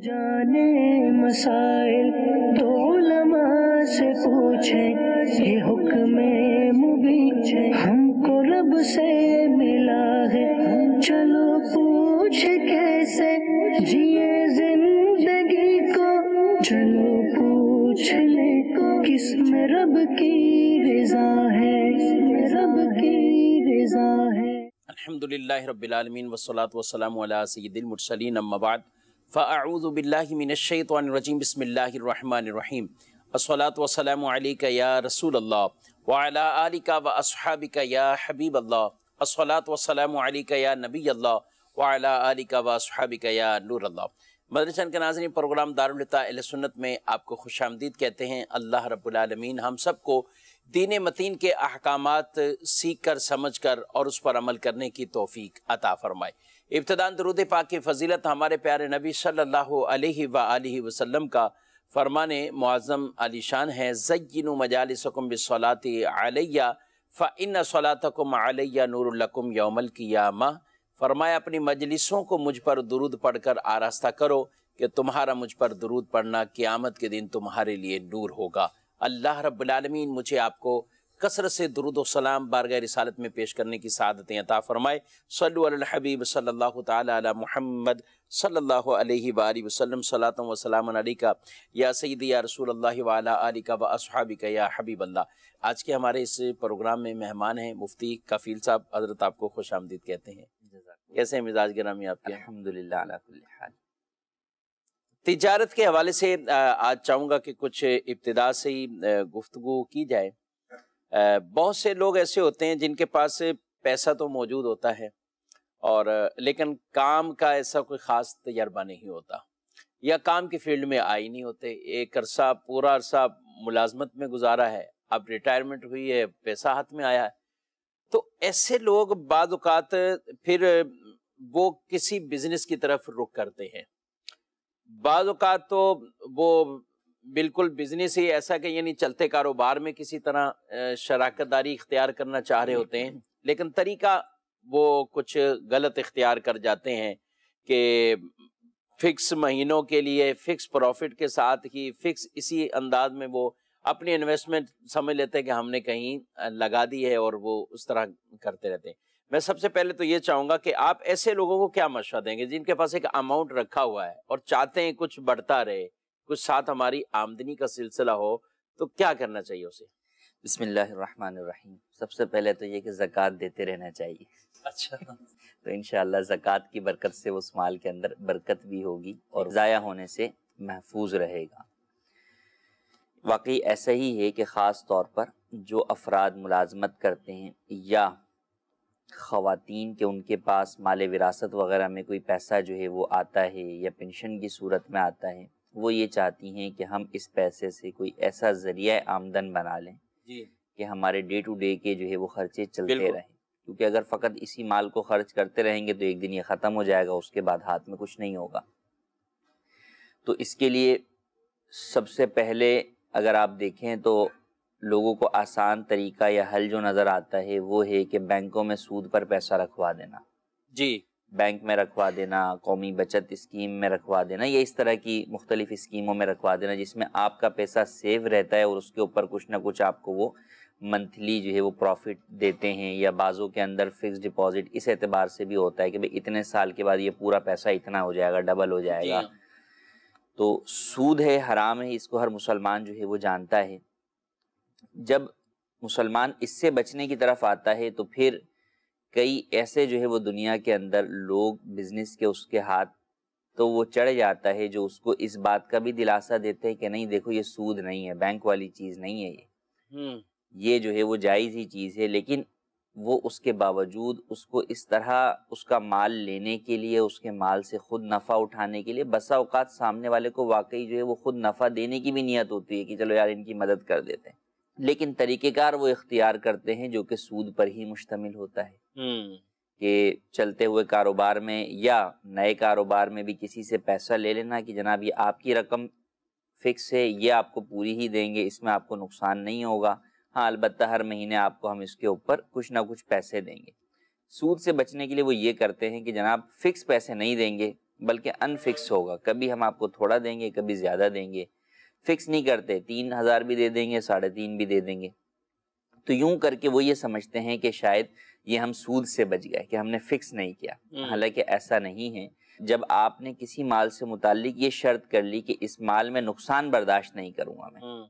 जाने मसाइल तो से पूछे ये हुक्म मुबीछे हमको रब से मिला है चलो पूछ कैसे जिए जिंदगी को चलो पूछ ले को किस में रब की रजा है रब की रजा है अल्हम्दुलिल्लाह रब्बिल आलमीन वस्सलातु वस्सलामु अला सय्यिदिल मुरसलीन अम्मा बाद الرحمن الرحيم असलात والسلام عليك يا رسول الله وعلى اليك واصحابك يا حبيب الله असलात والسلام عليك يا نبي الله وعلى اليك واصحابك يا نور الله मदरसन के नाजरीन प्रोग्राम दारुलता सुन्नत में आपको खुश आमदीद कहते हैं अल्लाह रबालमीन हम सबको दीन मतीन के अहकाम सीख कर समझ कर और उस पर अमल करने की तोफ़ी अता फ़रमाए इब्तदान दरुद पाक की फजीलत हमारे प्यारे नबी सल्लल्लाहु अलैहि व वसल्लम का फरमाने मुआज़म आलिशान है ज़यन मजालसकुम बसलात आलिया फ़िन सलातकुम आलिया नूरलकुम यौमल कियामा फरमाया अपनी मजलिसों को मुझ पर दुरुद पढ़कर आरास्ता करो कि तुम्हारा मुझ पर दुरुद पढ़ना क़्यामत के दिन तुम्हारे लिए नूर होगा अल्लाह रब्बुल आलमीन मुझे आपको कसर से दरुदोसलाम बारगाह रसालत में पेश करने की सदतें अता फ़रमाए सल्लबीब सल्ला तहमद सल्ला वसलम सलातम वसलाम का या सईद या रसूल वाली का व असहाबी या हबीब अल्लाह आज के हमारे इस प्रोग्राम में मेहमान हैं मुफ्ती कफील साहब हजरत आपको खुश आमदीद कहते हैं कैसे हैं मिजाज गिरामी आपके अलहमदिल्ला तजारत के हवाले से आज चाहूँगा कि कुछ इब्तदा से ही गुफ्तु की जाए बहुत से लोग ऐसे होते हैं जिनके पास पैसा तो मौजूद होता है और लेकिन काम का ऐसा कोई ख़ास तजर्बा नहीं होता या काम की फील्ड में आई नहीं होते एक अरसा पूरा अरसा मुलाजमत में गुजारा है अब रिटायरमेंट हुई है पैसा हाथ में आया है तो ऐसे लोग बाद फिर वो किसी बिजनेस की तरफ रुख करते हैं बाद तो वो बिल्कुल बिजनेस ही ऐसा कि यानी चलते कारोबार में किसी तरह शराकत दारी इख्तियार करना चाह रहे होते हैं लेकिन तरीका वो कुछ गलत इख्तियार कर जाते हैं कि फिक्स महीनों के लिए फिक्स प्रॉफिट के साथ ही फिक्स इसी अंदाज में वो अपनी इन्वेस्टमेंट समझ लेते हैं कि हमने कहीं लगा दी है और वो उस तरह करते रहते हैं मैं सबसे पहले तो ये चाहूँगा कि आप ऐसे लोगों को क्या मशवरा देंगे जिनके पास एक अमाउंट रखा हुआ है और चाहते हैं कुछ बढ़ता रहे कुछ साथ हमारी आमदनी का सिलसिला हो तो क्या करना चाहिए उसे बिसमीम सबसे पहले तो ये कि जक़ात देते रहना चाहिए अच्छा तो इन ज़क़़त की बरकत से उस माल के अंदर बरकत भी होगी और ज़ाया होने से महफूज रहेगा वाकई ऐसा ही है कि ख़ास तौर पर जो अफराद मुलाजमत करते हैं या ख़वातीन के उनके पास माल विरासत वगैरह में कोई पैसा जो है वो आता है या पेंशन की सूरत में आता है वो ये चाहती हैं कि हम इस पैसे से कोई ऐसा जरिया आमदन बना लें कि हमारे डे टू डे के जो है वो खर्चे चलते रहें क्योंकि अगर फ़कत इसी माल को खर्च करते रहेंगे तो एक दिन ये ख़त्म हो जाएगा उसके बाद हाथ में कुछ नहीं होगा तो इसके लिए सबसे पहले अगर आप देखें तो लोगों को आसान तरीका या हल जो नज़र आता है वो है कि बैंकों में सूद पर पैसा रखवा देना जी बैंक में रखवा देना कौमी बचत स्कीम में रखवा देना या इस तरह की मुख्तलिफ स्कीमों में रखवा देना जिसमें आपका पैसा सेव रहता है और उसके ऊपर कुछ ना कुछ आपको वो मंथली जो है वो प्रॉफिट देते हैं या बाज़ों के अंदर फिक्स डिपॉजिट इस एतबार से भी होता है कि भाई इतने साल के बाद ये पूरा पैसा इतना हो जाएगा डबल हो जाएगा तो सूद है हराम है इसको हर मुसलमान जो है वो जानता है जब मुसलमान इससे बचने की तरफ आता है तो फिर कई ऐसे जो है वो दुनिया के अंदर लोग बिजनेस के उसके हाथ तो वो चढ़ जाता है जो उसको इस बात का भी दिलासा देते हैं कि नहीं देखो ये सूद नहीं है बैंक वाली चीज नहीं है ये हम्म। ये जो है वो जायज ही चीज है लेकिन वो उसके बावजूद उसको इस तरह उसका माल लेने के लिए उसके माल से खुद नफ़ा उठाने के लिए बसा औकात सामने वाले को वाकई जो है वो खुद नफ़ा देने की भी नीयत होती है कि चलो यार इनकी मदद कर देते हैं लेकिन तरीकेकार वो इख्तियार करते हैं जो कि सूद पर ही मुश्तमिल होता है हम्म। कि चलते हुए कारोबार में या नए कारोबार में भी किसी से पैसा ले लेना कि जनाब ये आपकी रकम फिक्स है ये आपको पूरी ही देंगे इसमें आपको नुकसान नहीं होगा हाँ अलबत्त हर महीने आपको हम इसके ऊपर कुछ ना कुछ पैसे देंगे सूद से बचने के लिए वो ये करते हैं कि जनाब फिक्स पैसे नहीं देंगे बल्कि अनफिक्स होगा कभी हम आपको थोड़ा देंगे कभी ज़्यादा देंगे फिक्स नहीं करते तीन हज़ार भी दे देंगे साढ़े तीन भी दे देंगे तो यूं करके वो ये समझते हैं कि शायद ये हम सूद से बच गए कि हमने फिक्स नहीं किया हम्म। हालांकि ऐसा नहीं है जब आपने किसी माल से मुतालिक ये शर्त कर ली कि इस माल में नुकसान बर्दाश्त नहीं करूँगा मैं हम्म।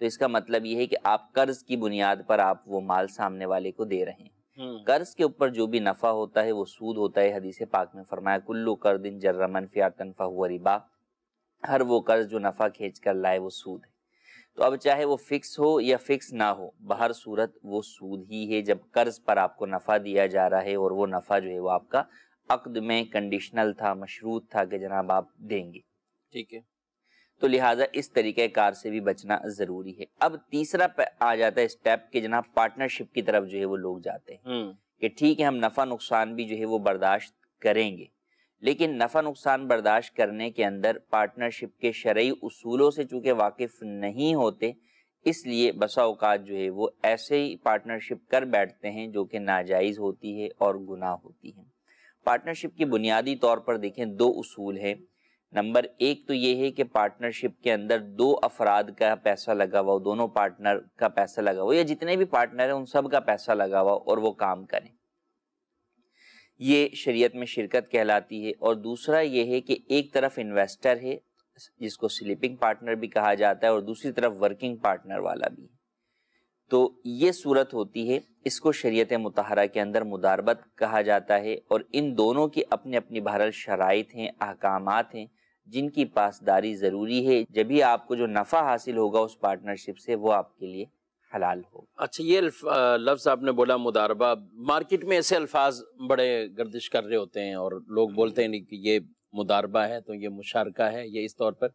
तो इसका मतलब ये है कि आप कर्ज की बुनियाद पर आप वो माल सामने वाले को दे रहे हैं हम्म। कर्ज के ऊपर जो भी नफा होता है वो सूद होता है हदीस पाक में फरमाया कुल्लू कर दिन जर्रमन फियातन फहुआ रिबा हर वो कर्ज जो नफ़ा खींच कर लाए वो सूद है तो अब चाहे वो फिक्स हो या फिक्स ना हो बाहर सूरत वो सूद ही है जब कर्ज पर आपको नफ़ा दिया जा रहा है और वो नफ़ा जो है वो आपका अकद में कंडीशनल था मशरूत था कि जनाब आप देंगे ठीक है तो लिहाजा इस तरीके कार से भी बचना ज़रूरी है अब तीसरा आ जाता है स्टेप कि जनाब पार्टनरशिप की तरफ जो है वो लोग जाते हैं हम्म। कि ठीक है हम नफ़ा नुकसान भी जो है वो बर्दाश्त करेंगे लेकिन नफ़ा नुकसान बर्दाश्त करने के अंदर पार्टनरशिप के शरयी असूलों से चूंकि वाकिफ नहीं होते इसलिए बसा अवकात जो है वो ऐसे ही पार्टनरशिप कर बैठते हैं जो कि नाजायज़ होती है और गुनाह होती है पार्टनरशिप की बुनियादी तौर पर देखें दो असूल हैं नंबर एक तो ये है कि पार्टनरशिप के अंदर दो अफराद का पैसा लगा हुआ दोनों पार्टनर का पैसा लगा हुआ या जितने भी पार्टनर हैं उन सब का पैसा लगा हुआ और वो काम करें ये शरीयत में शिरकत कहलाती है और दूसरा ये है कि एक तरफ इन्वेस्टर है जिसको स्लीपिंग पार्टनर भी कहा जाता है और दूसरी तरफ वर्किंग पार्टनर वाला भी तो ये सूरत होती है इसको शरीयत मतहरा के अंदर मुदारबत कहा जाता है और इन दोनों की अपने अपनी बहरल शराइ हैं अहकाम हैं जिनकी पासदारी ज़रूरी है जब भी आपको जो नफ़ा हासिल होगा उस पार्टनरशिप से वो आपके लिए हलाल हो अच्छा ये लफ्ज आपने बोला मुदारबा मार्केट में ऐसे अल्फाज बड़े गर्दिश कर रहे होते हैं और लोग बोलते हैं कि ये मुदारबा है तो ये मुशारका है ये इस तौर पर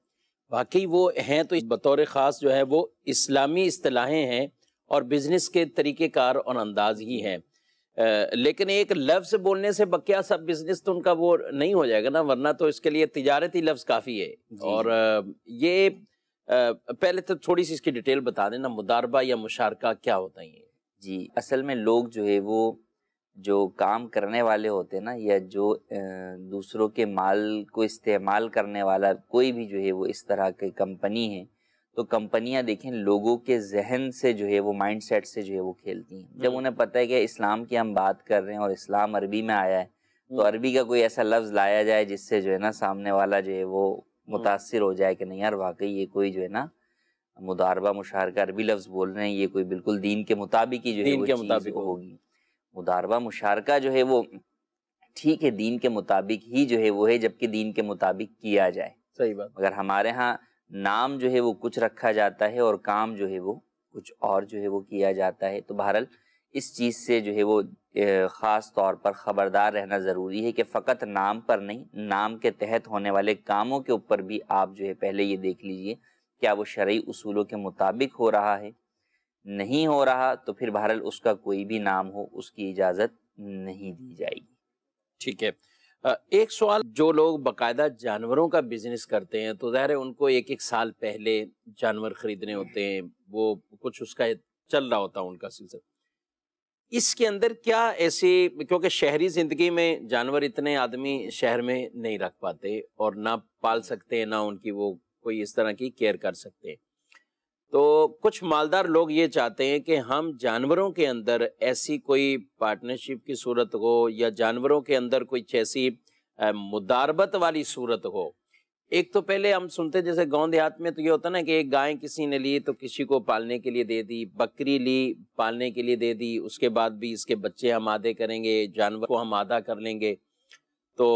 वाकई वो हैं तो बतौर ख़ास जो है वो इस्लामी असलाहें हैं और बिज़नेस के तरीक़ेकार और अंदाज ही हैं लेकिन एक लफ्ज़ बोलने से बकिया सब बिज़नेस तो उनका वो नहीं हो जाएगा ना वरना तो इसके लिए तजारती लफ्ज़ काफ़ी है और ये पहले तो थोड़ी सी इसकी डिटेल बता देना मुदारबा या मुशारका क्या होता है जी असल में लोग जो है वो जो काम करने वाले होते हैं ना या जो दूसरों के माल को इस्तेमाल करने वाला कोई भी जो है वो इस तरह की कंपनी है तो कंपनियां देखें लोगों के जहन से जो है वो माइंडसेट से जो है वो खेलती हैं जब हम्म। उन्हें पता है कि इस्लाम की हम बात कर रहे हैं और इस्लाम अरबी में आया है तो हम्म। अरबी का कोई ऐसा लफ्ज़ लाया जाए जिससे जो है ना सामने वाला जो है वो हम्म। मुतासर हो जाए कि नहीं यार वाकई ये कोई जो है ना मुदारबा मुशारका अरबी लफ्ज़ बोल रहे हैं ये कोई बिल्कुल दीन के मुताबिक ही जो है वो चीज होगी मुदारबा मुशारका जो है वो ठीक है दीन के मुताबिक ही जो है वो है जबकि दीन के मुताबिक किया जाए सही बात अगर हमारे यहाँ नाम जो है वो कुछ रखा जाता है और काम जो है वो कुछ और जो है वो किया जाता है तो बहरहाल इस चीज़ से जो है वो ख़ास तौर पर ख़बरदार रहना ज़रूरी है कि फ़कत नाम पर नहीं नाम के तहत होने वाले कामों के ऊपर भी आप जो है पहले ये देख लीजिए क्या वो शर्य असूलों के मुताबिक हो रहा है नहीं हो रहा तो फिर बहरहाल उसका कोई भी नाम हो उसकी इजाज़त नहीं दी जाएगी ठीक है एक सवाल जो लोग बाकायदा जानवरों का बिजनेस करते हैं तो ज़ाहिर है उनको एक एक साल पहले जानवर खरीदने होते हैं वो कुछ उसका चल रहा होता है उनका सिलसिला इसके अंदर क्या ऐसे क्योंकि शहरी ज़िंदगी में जानवर इतने आदमी शहर में नहीं रख पाते और ना पाल सकते हैं ना उनकी वो कोई इस तरह की केयर कर सकते तो कुछ मालदार लोग ये चाहते हैं कि हम जानवरों के अंदर ऐसी कोई पार्टनरशिप की सूरत हो या जानवरों के अंदर कोई ऐसी मुदारबत वाली सूरत हो एक तो पहले हम सुनते जैसे गांव देहात में तो ये होता ना कि एक गाय किसी ने ली तो किसी को पालने के लिए दे दी बकरी ली पालने के लिए दे दी उसके बाद भी इसके बच्चे हम आधे करेंगे जानवर को हम आधा कर लेंगे तो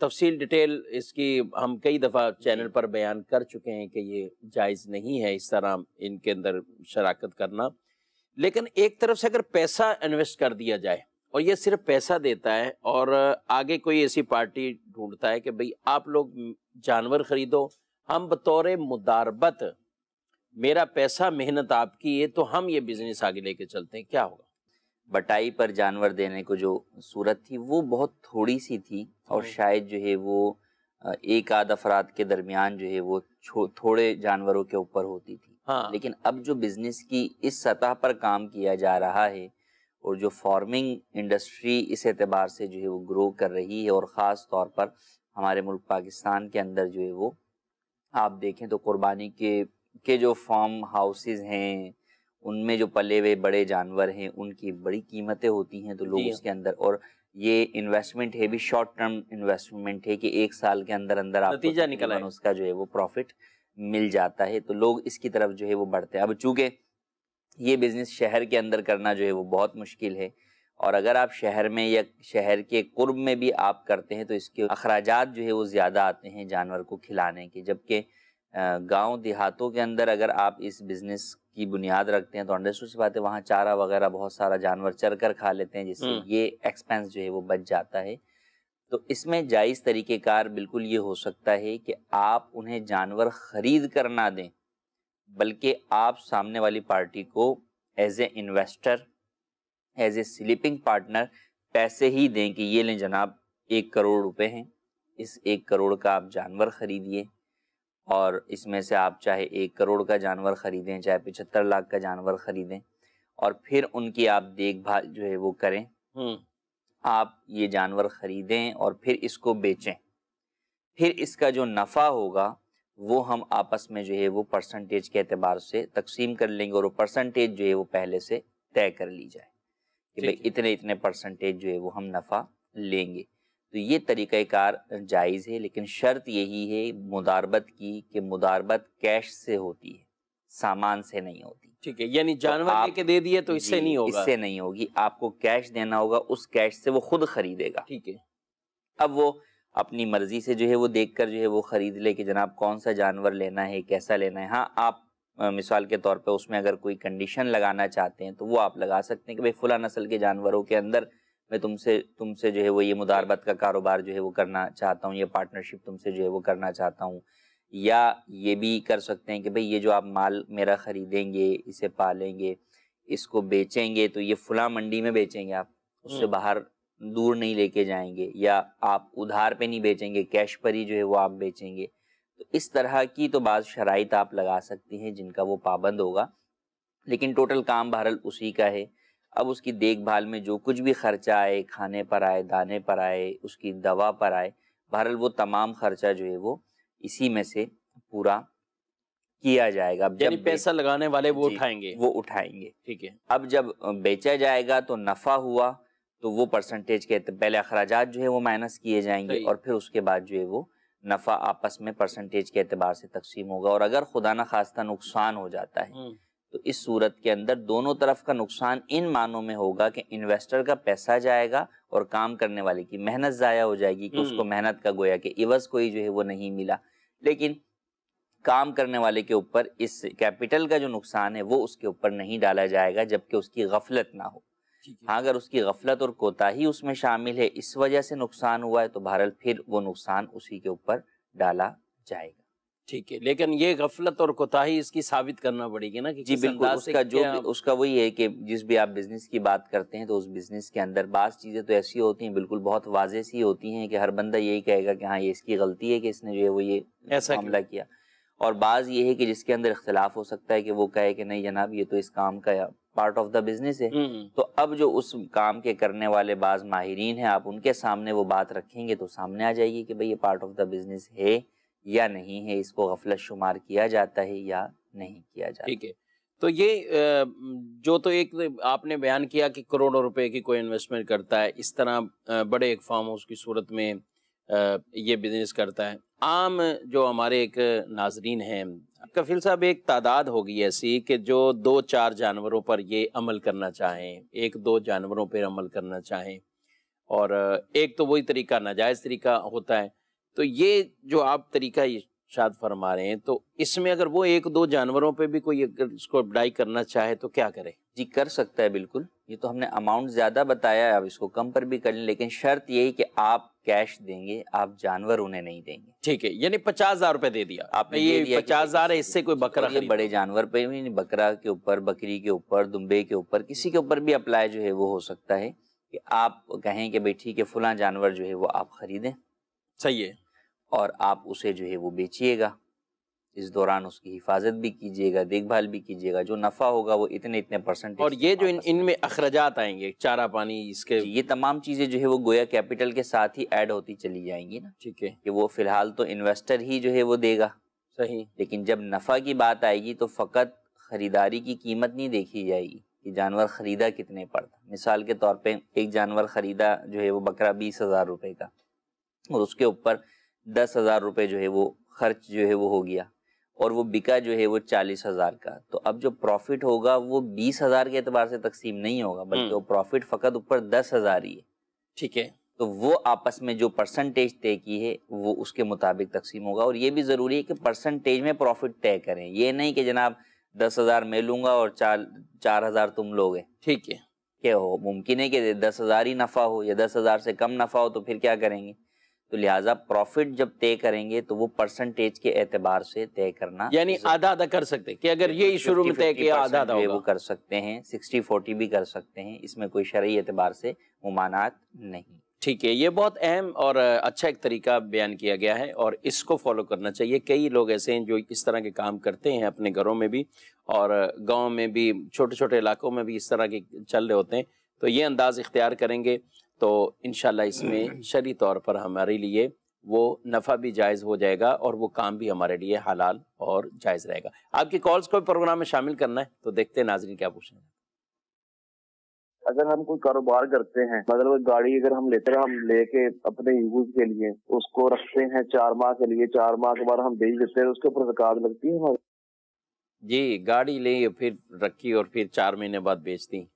तफसील डिटेल इसकी हम कई दफ़ा चैनल पर बयान कर चुके हैं कि ये जायज़ नहीं है इस तरह इनके अंदर शराकत करना लेकिन एक तरफ से अगर पैसा इन्वेस्ट कर दिया जाए और ये सिर्फ पैसा देता है और आगे कोई ऐसी पार्टी ढूंढता है कि भाई आप लोग जानवर खरीदो हम बतौर मुदारबत मेरा पैसा मेहनत आपकी है तो हम ये बिजनेस आगे लेके चलते हैं क्या होगा बटाई पर जानवर देने को जो सूरत थी वो बहुत थोड़ी सी थी और हम्म। शायद जो है वो एक आध अफराद के दरमियान जो है वो थोड़े जानवरों के ऊपर होती थी हाँ। लेकिन अब जो बिजनेस की इस सतह पर काम किया जा रहा है और जो फार्मिंग इंडस्ट्री इस एतबार से जो है वो ग्रो कर रही है और ख़ास तौर पर हमारे मुल्क पाकिस्तान के अंदर जो है वो आप देखें तो कुर्बानी के के जो फार्म हाउसेज हैं उनमें जो पले हुए बड़े जानवर हैं उनकी बड़ी कीमतें होती हैं तो लोग उसके अंदर और ये इन्वेस्टमेंट है भी शॉर्ट टर्म इन्वेस्टमेंट है कि एक साल के अंदर अंदर आप नतीजा उसका जो है वो प्रॉफिट मिल जाता है तो लोग इसकी तरफ जो है वो बढ़ते हैं अब चूंकि ये बिज़नेस शहर के अंदर करना जो है वो बहुत मुश्किल है और अगर आप शहर में या शहर के कुर्ब में भी आप करते हैं तो इसके अखराज जो है वो ज़्यादा आते हैं जानवर को खिलाने के जबकि गांव देहातों के अंदर अगर आप इस बिज़नेस की बुनियाद रखते हैं तो अंडरस्टूड से बात है वहाँ चारा वगैरह बहुत सारा जानवर चर कर खा लेते हैं जिससे हम्म। ये एक्सपेंस जो है वो बच जाता है तो इसमें जायज़ तरीक़ेकार बिल्कुल ये हो सकता है कि आप उन्हें जानवर ख़रीद कर ना दें बल्कि आप सामने वाली पार्टी को as a investor as a sleeping partner पैसे ही दें कि ये लें जनाब एक करोड़ रुपए हैं इस एक करोड़ का आप जानवर ख़रीदिए और इसमें से आप चाहे एक करोड़ का जानवर ख़रीदें चाहे पचहत्तर लाख का जानवर ख़रीदें और फिर उनकी आप देखभाल जो है वो करें हम्म। आप ये जानवर ख़रीदें और फिर इसको बेचें फिर इसका जो नफ़ा होगा वो हम आपस में जो है वो परसेंटेज के अतबार से तकसीम कर लेंगे और वो परसेंटेज जो है वो पहले से तय कर ली जाए कि भाई इतने इतने परसेंटेज जो है वो हम नफ़ा लेंगे तो ये कार जायज़ है लेकिन शर्त यही है मुदारबत की कि मुदारबत कैश से होती है सामान से नहीं होती ठीक है यानी तो जानवर तो दे दिए तो इससे नहीं होगा इससे नहीं होगी आपको कैश देना होगा उस कैश से वो खुद खरीदेगा ठीक है अब वो अपनी मर्ज़ी से जो है वो देख कर जो है वो ख़रीद ले कि जनाब कौन सा जानवर लेना है कैसा लेना है हाँ आप मिसाल के तौर पे उसमें अगर कोई कंडीशन लगाना चाहते हैं तो वो आप लगा सकते हैं कि भाई फुला नस्ल के जानवरों के अंदर मैं तुमसे तुमसे जो है वो ये मुदारबत का कारोबार जो है वो करना चाहता हूँ ये पार्टनरशिप तुमसे जो है वो करना चाहता हूँ या ये भी कर सकते हैं कि भाई ये जो आप माल मेरा ख़रीदेंगे इसे पालेंगे इसको बेचेंगे तो ये फुला मंडी में बेचेंगे आप उससे हम्म। बाहर दूर नहीं लेके जाएंगे या आप उधार पे नहीं बेचेंगे कैश पर ही जो है वो आप बेचेंगे तो इस तरह की तो बाज़ शराइत आप लगा सकती हैं जिनका वो पाबंद होगा लेकिन टोटल काम बहरल उसी का है अब उसकी देखभाल में जो कुछ भी खर्चा आए खाने पर आए दाने पर आए उसकी दवा पर आए बहरल वो तमाम खर्चा जो है वो इसी में से पूरा किया जाएगा अब जब पैसा लगाने वाले वो उठाएंगे वो उठाएंगे ठीक है अब जब बेचा जाएगा तो नफा हुआ तो वो परसेंटेज के पहले अखराज जो है वो माइनस किए जाएंगे और फिर उसके बाद जो है वो नफ़ा आपस में परसेंटेज के अतबार से तकसीम होगा और अगर खुदा न खास्ता नुकसान हो जाता है हम्म। तो इस सूरत के अंदर दोनों तरफ का नुकसान इन मानों में होगा कि इन्वेस्टर का पैसा जाएगा और काम करने वाले की मेहनत ज़ाया हो जाएगी कि उसको हम्म। मेहनत का गोया कि इवज़ कोई जो है वो नहीं मिला लेकिन काम करने वाले के ऊपर इस कैपिटल का जो नुकसान है वो उसके ऊपर नहीं डाला जाएगा जबकि उसकी गफलत ना हो हाँ अगर उसकी गफलत और कोताही उसमें शामिल है इस वजह से नुकसान हुआ है तो बहरहाल फिर वो नुकसान उसी के ऊपर डाला जाएगा ठीक है लेकिन ये गफलत और कोताही इसकी साबित करना पड़ेगी ना कि जी बिल्कुल उसका जो उसका वही है कि जिस भी आप बिजनेस की बात करते हैं तो उस बिजनेस के अंदर बाज़ चीज़ें तो ऐसी होती हैं बिल्कुल बहुत वाजे सी होती हैं कि हर बंदा यही कहेगा कि हाँ ये इसकी गलती है कि इसने जो है वो ये ऐसा हमला किया और बाज़ ये है कि जिसके अंदर इख्तलाफ हो सकता है कि वो कहे कि नहीं जनाब ये तो इस काम का पार्ट ऑफ द बिजनेस है हम्म, हम्म। तो अब जो उस काम के करने वाले बाज माहरीन हैं आप उनके सामने वो बात रखेंगे तो सामने आ जाएगी कि भाई ये पार्ट ऑफ द बिजनेस है या नहीं है इसको गफलत शुमार किया जाता है या नहीं किया जाता ठीक है तो ये जो तो एक आपने बयान किया कि करोड़ों रुपए की कोई इन्वेस्टमेंट करता है इस तरह बड़े एक फार्म हाउस की सूरत में ये बिजनेस करता है आम जो हमारे एक नाजरीन हैं कफिल साहब एक तादाद होगी ऐसी कि जो दो चार जानवरों पर ये अमल करना चाहें एक दो जानवरों पर अमल करना चाहें और एक तो वही तरीका नाजायज़ तरीका होता है तो ये जो आप तरीका शायद फरमा रहे हैं तो इसमें अगर वो एक दो जानवरों पे भी कोई अगर इसको डाई करना चाहे तो क्या करे जी कर सकता है बिल्कुल ये तो हमने अमाउंट ज़्यादा बताया है आप इसको कम पर भी कर लें लेकिन शर्त यही कि आप कैश देंगे आप जानवर उन्हें नहीं देंगे ठीक है यानी पचास हजार रुपए दे दिया आपने ये पचास हजार है इससे कोई बकरा ये बड़े जानवर पे भी बकरा के ऊपर बकरी के ऊपर दुम्बे के ऊपर किसी के ऊपर भी अप्लाई जो है वो हो सकता है कि आप कहें कि भाई ठीक है फुला जानवर जो है वो आप खरीदें सही है और आप उसे जो है वो बेचिएगा इस दौरान उसकी हिफाजत भी कीजिएगा देखभाल भी कीजिएगा जो नफ़ा होगा वो इतने इतने परसेंट और ये जो इन इनमें अखराजात आएंगे चारा पानी इसके ये तमाम चीज़ें जो है वो गोया कैपिटल के साथ ही ऐड होती चली जाएंगी ना ठीक है कि वो फिलहाल तो इन्वेस्टर ही जो है वो देगा सही लेकिन जब नफ़ा की बात आएगी तो फ़कत ख़रीदारी की कीमत नहीं देखी जाएगी कि जानवर ख़रीदा कितने पड़ता मिसाल के तौर पर एक जानवर ख़रीदा जो है वो बकरा बीस हज़ार रुपये का और उसके ऊपर दस हज़ार रुपये जो है वो खर्च जो है वो हो गया और वो बिका जो है वो चालीस हजार का तो अब जो प्रॉफिट होगा वो बीस हजार के एतबार से तकसीम नहीं होगा बल्कि हम्म। वो प्रॉफिट फकत ऊपर दस हजार ही है ठीक है तो वो आपस में जो परसेंटेज तय की है वो उसके मुताबिक तकसीम होगा और ये भी ज़रूरी है कि परसेंटेज में प्रॉफिट तय करें ये नहीं कि जनाब दस हज़ार मैं लूंगा और चार चार हज़ार तुम लोगे ठीक है क्या हो मुमकिन है कि दस हज़ार ही नफ़ा हो या दस हज़ार से कम नफ़ा हो तो फिर क्या करेंगे तो लिहाजा प्रॉफिट जब तय करेंगे तो वो परसेंटेज के एतबार से तय करना यानी आधा आधा कर सकते हैं कि अगर ये शुरू में तय किया आधा आधा वो कर सकते हैं सिक्सटी फोर्टी भी कर सकते हैं इसमें कोई शर्य एतबार से ममानात नहीं ठीक है ये बहुत अहम और अच्छा एक तरीका बयान किया गया है और इसको फॉलो करना चाहिए कई लोग ऐसे हैं जो इस तरह के काम करते हैं अपने घरों में भी और गांव में भी छोटे छोटे इलाकों में भी इस तरह के चल रहे होते हैं तो ये अंदाज इख्तियार करेंगे तो इन इसमें हम्म। शरी तौर पर हमारे लिए वो नफ़ा भी जायज़ हो जाएगा और वो काम भी हमारे लिए हलाल और जायज़ रहेगा आपकी कॉल्स को प्रोग्राम में शामिल करना है तो देखते हैं नाजरीन क्या पूछना है अगर हम कोई कारोबार करते हैं मतलब गाड़ी अगर हम लेते हैं हम लेके अपने यूज के लिए उसको रखते हैं चार माह के लिए चार माह के बाद हम बेच देते हैं उसके ऊपर जक़ात लगती है हमारे जी गाड़ी ले फिर रखी और फिर चार महीने बाद बेचती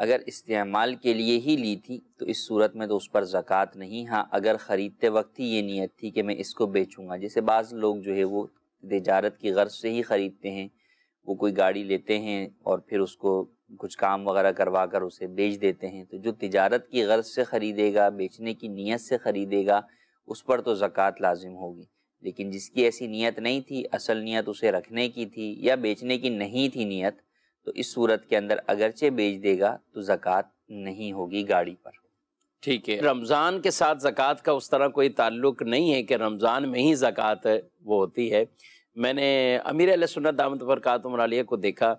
अगर इस्तेमाल के लिए ही ली थी तो इस सूरत में तो उस पर ज़क़़त नहीं हाँ अगर ख़रीदते वक्त ही ये नीयत थी कि मैं इसको बेचूँगा जैसे बाज़ लोग जो है वो तजारत की गर्ज से ही ख़रीदते हैं वो कोई गाड़ी लेते हैं और फिर उसको कुछ काम वगैरह करवा कर उसे बेच देते हैं तो जो तजारत की गर्ज से ख़रीदेगा बेचने की नीयत से ख़रीदेगा उस पर तो ज़क़़त लाजिम होगी लेकिन जिसकी ऐसी नीयत नहीं थी असल नीयत उसे रखने की थी या बेचने की नहीं थी नीयत तो इस सूरत के अंदर अगरचे बेच देगा तो ज़क़़त नहीं होगी गाड़ी पर ठीक है रमज़ान के साथ ज़क़़त का उस तरह कोई ताल्लुक नहीं है कि रमज़ान में ही ज़क़़त वो होती है मैंने अमीर अल सुन्नत दामद पर कातमरालिया को देखा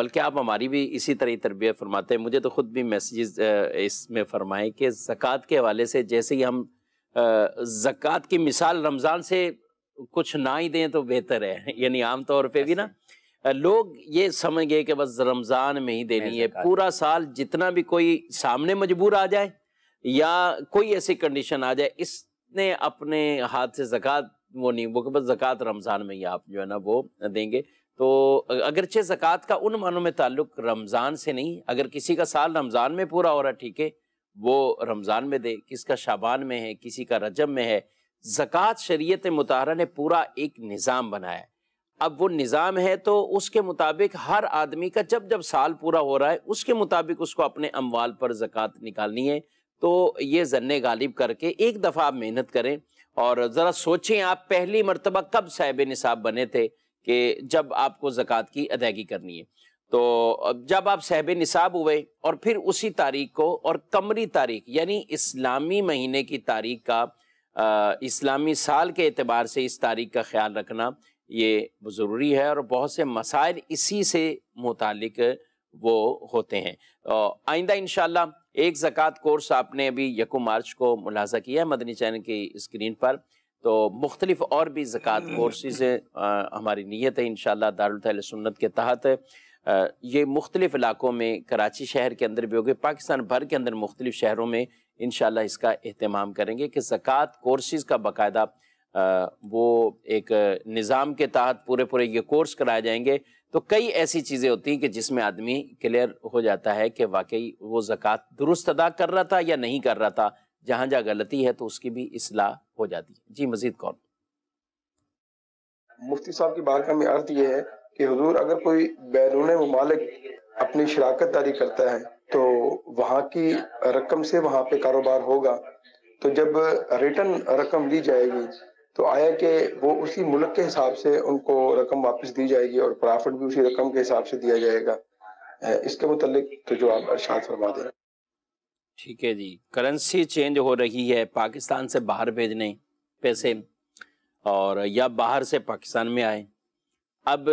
बल्कि आप हमारी भी इसी तरह तरबियत फरमाते हैं मुझे तो ख़ुद भी मैसेजेस इसमें फरमाएं कि ज़क़़त के हवाले से जैसे ही हम ज़क़़त की मिसाल रमज़ान से कुछ ना ही दें तो बेहतर है यानी आम तौर भी ना लोग ये समझ गए कि बस रमज़ान में ही देनी है पूरा साल जितना भी कोई सामने मजबूर आ जाए या कोई ऐसी कंडीशन आ जाए इसने अपने हाथ से ज़क़़त वो नहीं वो बस जक़ात रमज़ान में ही आप जो है ना वो देंगे तो अगरचे जक़ात का उन मानों में ताल्लुक रमज़ान से नहीं अगर किसी का साल रमज़ान में पूरा हो रहा ठीक है वो रमज़ान में दे किसका शाबान में है किसी का रजब में है ज़क़़त शरीयत मुतारा ने पूरा एक निज़ाम बनाया है अब वो निज़ाम है तो उसके मुताबिक हर आदमी का जब जब साल पूरा हो रहा है उसके मुताबिक उसको अपने अमवाल पर ज़क़़त निकालनी है तो ये जन्ने गालिब करके एक दफ़ा आप मेहनत करें और ज़रा सोचें आप पहली मरतबा कब साहिब निसाब बने थे कि जब आपको ज़क़़त की अदायगी करनी है तो जब आप साहब निसाब हुए और फिर उसी तारीख को और कमरी तारीख यानी इस्लामी महीने की तारीख का आ, इस्लामी साल के अतबार से इस तारीख का ख्याल रखना ये ज़रूरी है और बहुत से मसाइल इसी से मुतक वो होते हैं आइंदा इन एक ज़क़़त कोर्स आपने अभी यकुम मार्च को मुलाजा किया है मदनी चैनल की स्क्रीन पर तो मुख्तलिफ और भी ज़क़़त हम्म। कोर्सेज हमारी नीयत है इन दारुल सुन्नत के तहत ये मुख्तलिफ इलाकों में कराची शहर के अंदर भी हो गए पाकिस्तान भर के अंदर मुख्तलिफ शहरों में इन इसका अहतमाम करेंगे कि ज़क़़त कोर्सेज़ का बाकायदा वो एक निज़ाम के तहत पूरे पूरे ये कोर्स कराए जाएंगे तो कई ऐसी चीज़ें होती हैं कि जिसमें आदमी क्लियर हो जाता है कि वाकई वो ज़क़़त दुरुस्त अदा कर रहा था या नहीं कर रहा था जहाँ जहाँ गलती है तो उसकी भी असलाह हो जाती है जी मजीद कौन मुफ्ती साहब की बारगाह में अर्थ ये है कि हजूर अगर कोई बैरून ममालिक अपनी शराकत दारी करता है तो वहाँ की रकम से वहाँ पे कारोबार होगा तो जब रिटर्न रकम ली जाएगी तो आया कि वो उसी मुल्क के हिसाब से उनको रकम वापस दी जाएगी और प्रॉफिट भी उसी रकम के हिसाब से दिया जाएगा इसके मुतालिक तो जो आप अर्शाद फरमा दे ठीक है जी करेंसी चेंज हो रही है पाकिस्तान से बाहर भेजने पैसे और या बाहर से पाकिस्तान में आए अब